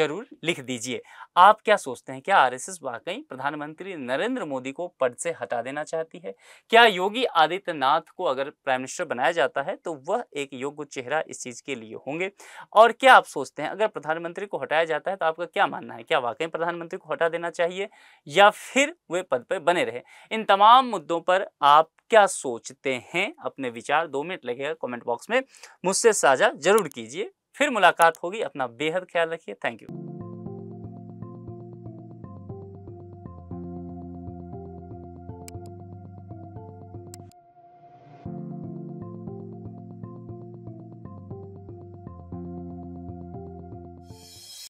जरूर लिख दीजिए आप क्या सोचते हैं सकते हैं क्या आरएसएस वाकई प्रधानमंत्री नरेंद्र मोदी को पद से हटा देना चाहती है क्या योगी आदित्यनाथ को अगर प्राइम मिनिस्टर बनाया जाता है तो वह एक योग्य चेहरा इस चीज़ के लिए होंगे और क्या आप सोचते हैं अगर प्रधानमंत्री को हटाया जाता है तो आपका क्या मानना है क्या वाकई प्रधानमंत्री को हटा देना चाहिए या फिर वे पद पर बने रहे इन तमाम मुद्दों पर आप क्या सोचते हैं अपने विचार दो मिनट लगेगा कमेंट बॉक्स में मुझसे साझा जरूर कीजिए फिर मुलाकात होगी अपना बेहद ख्याल रखिए थैंक यू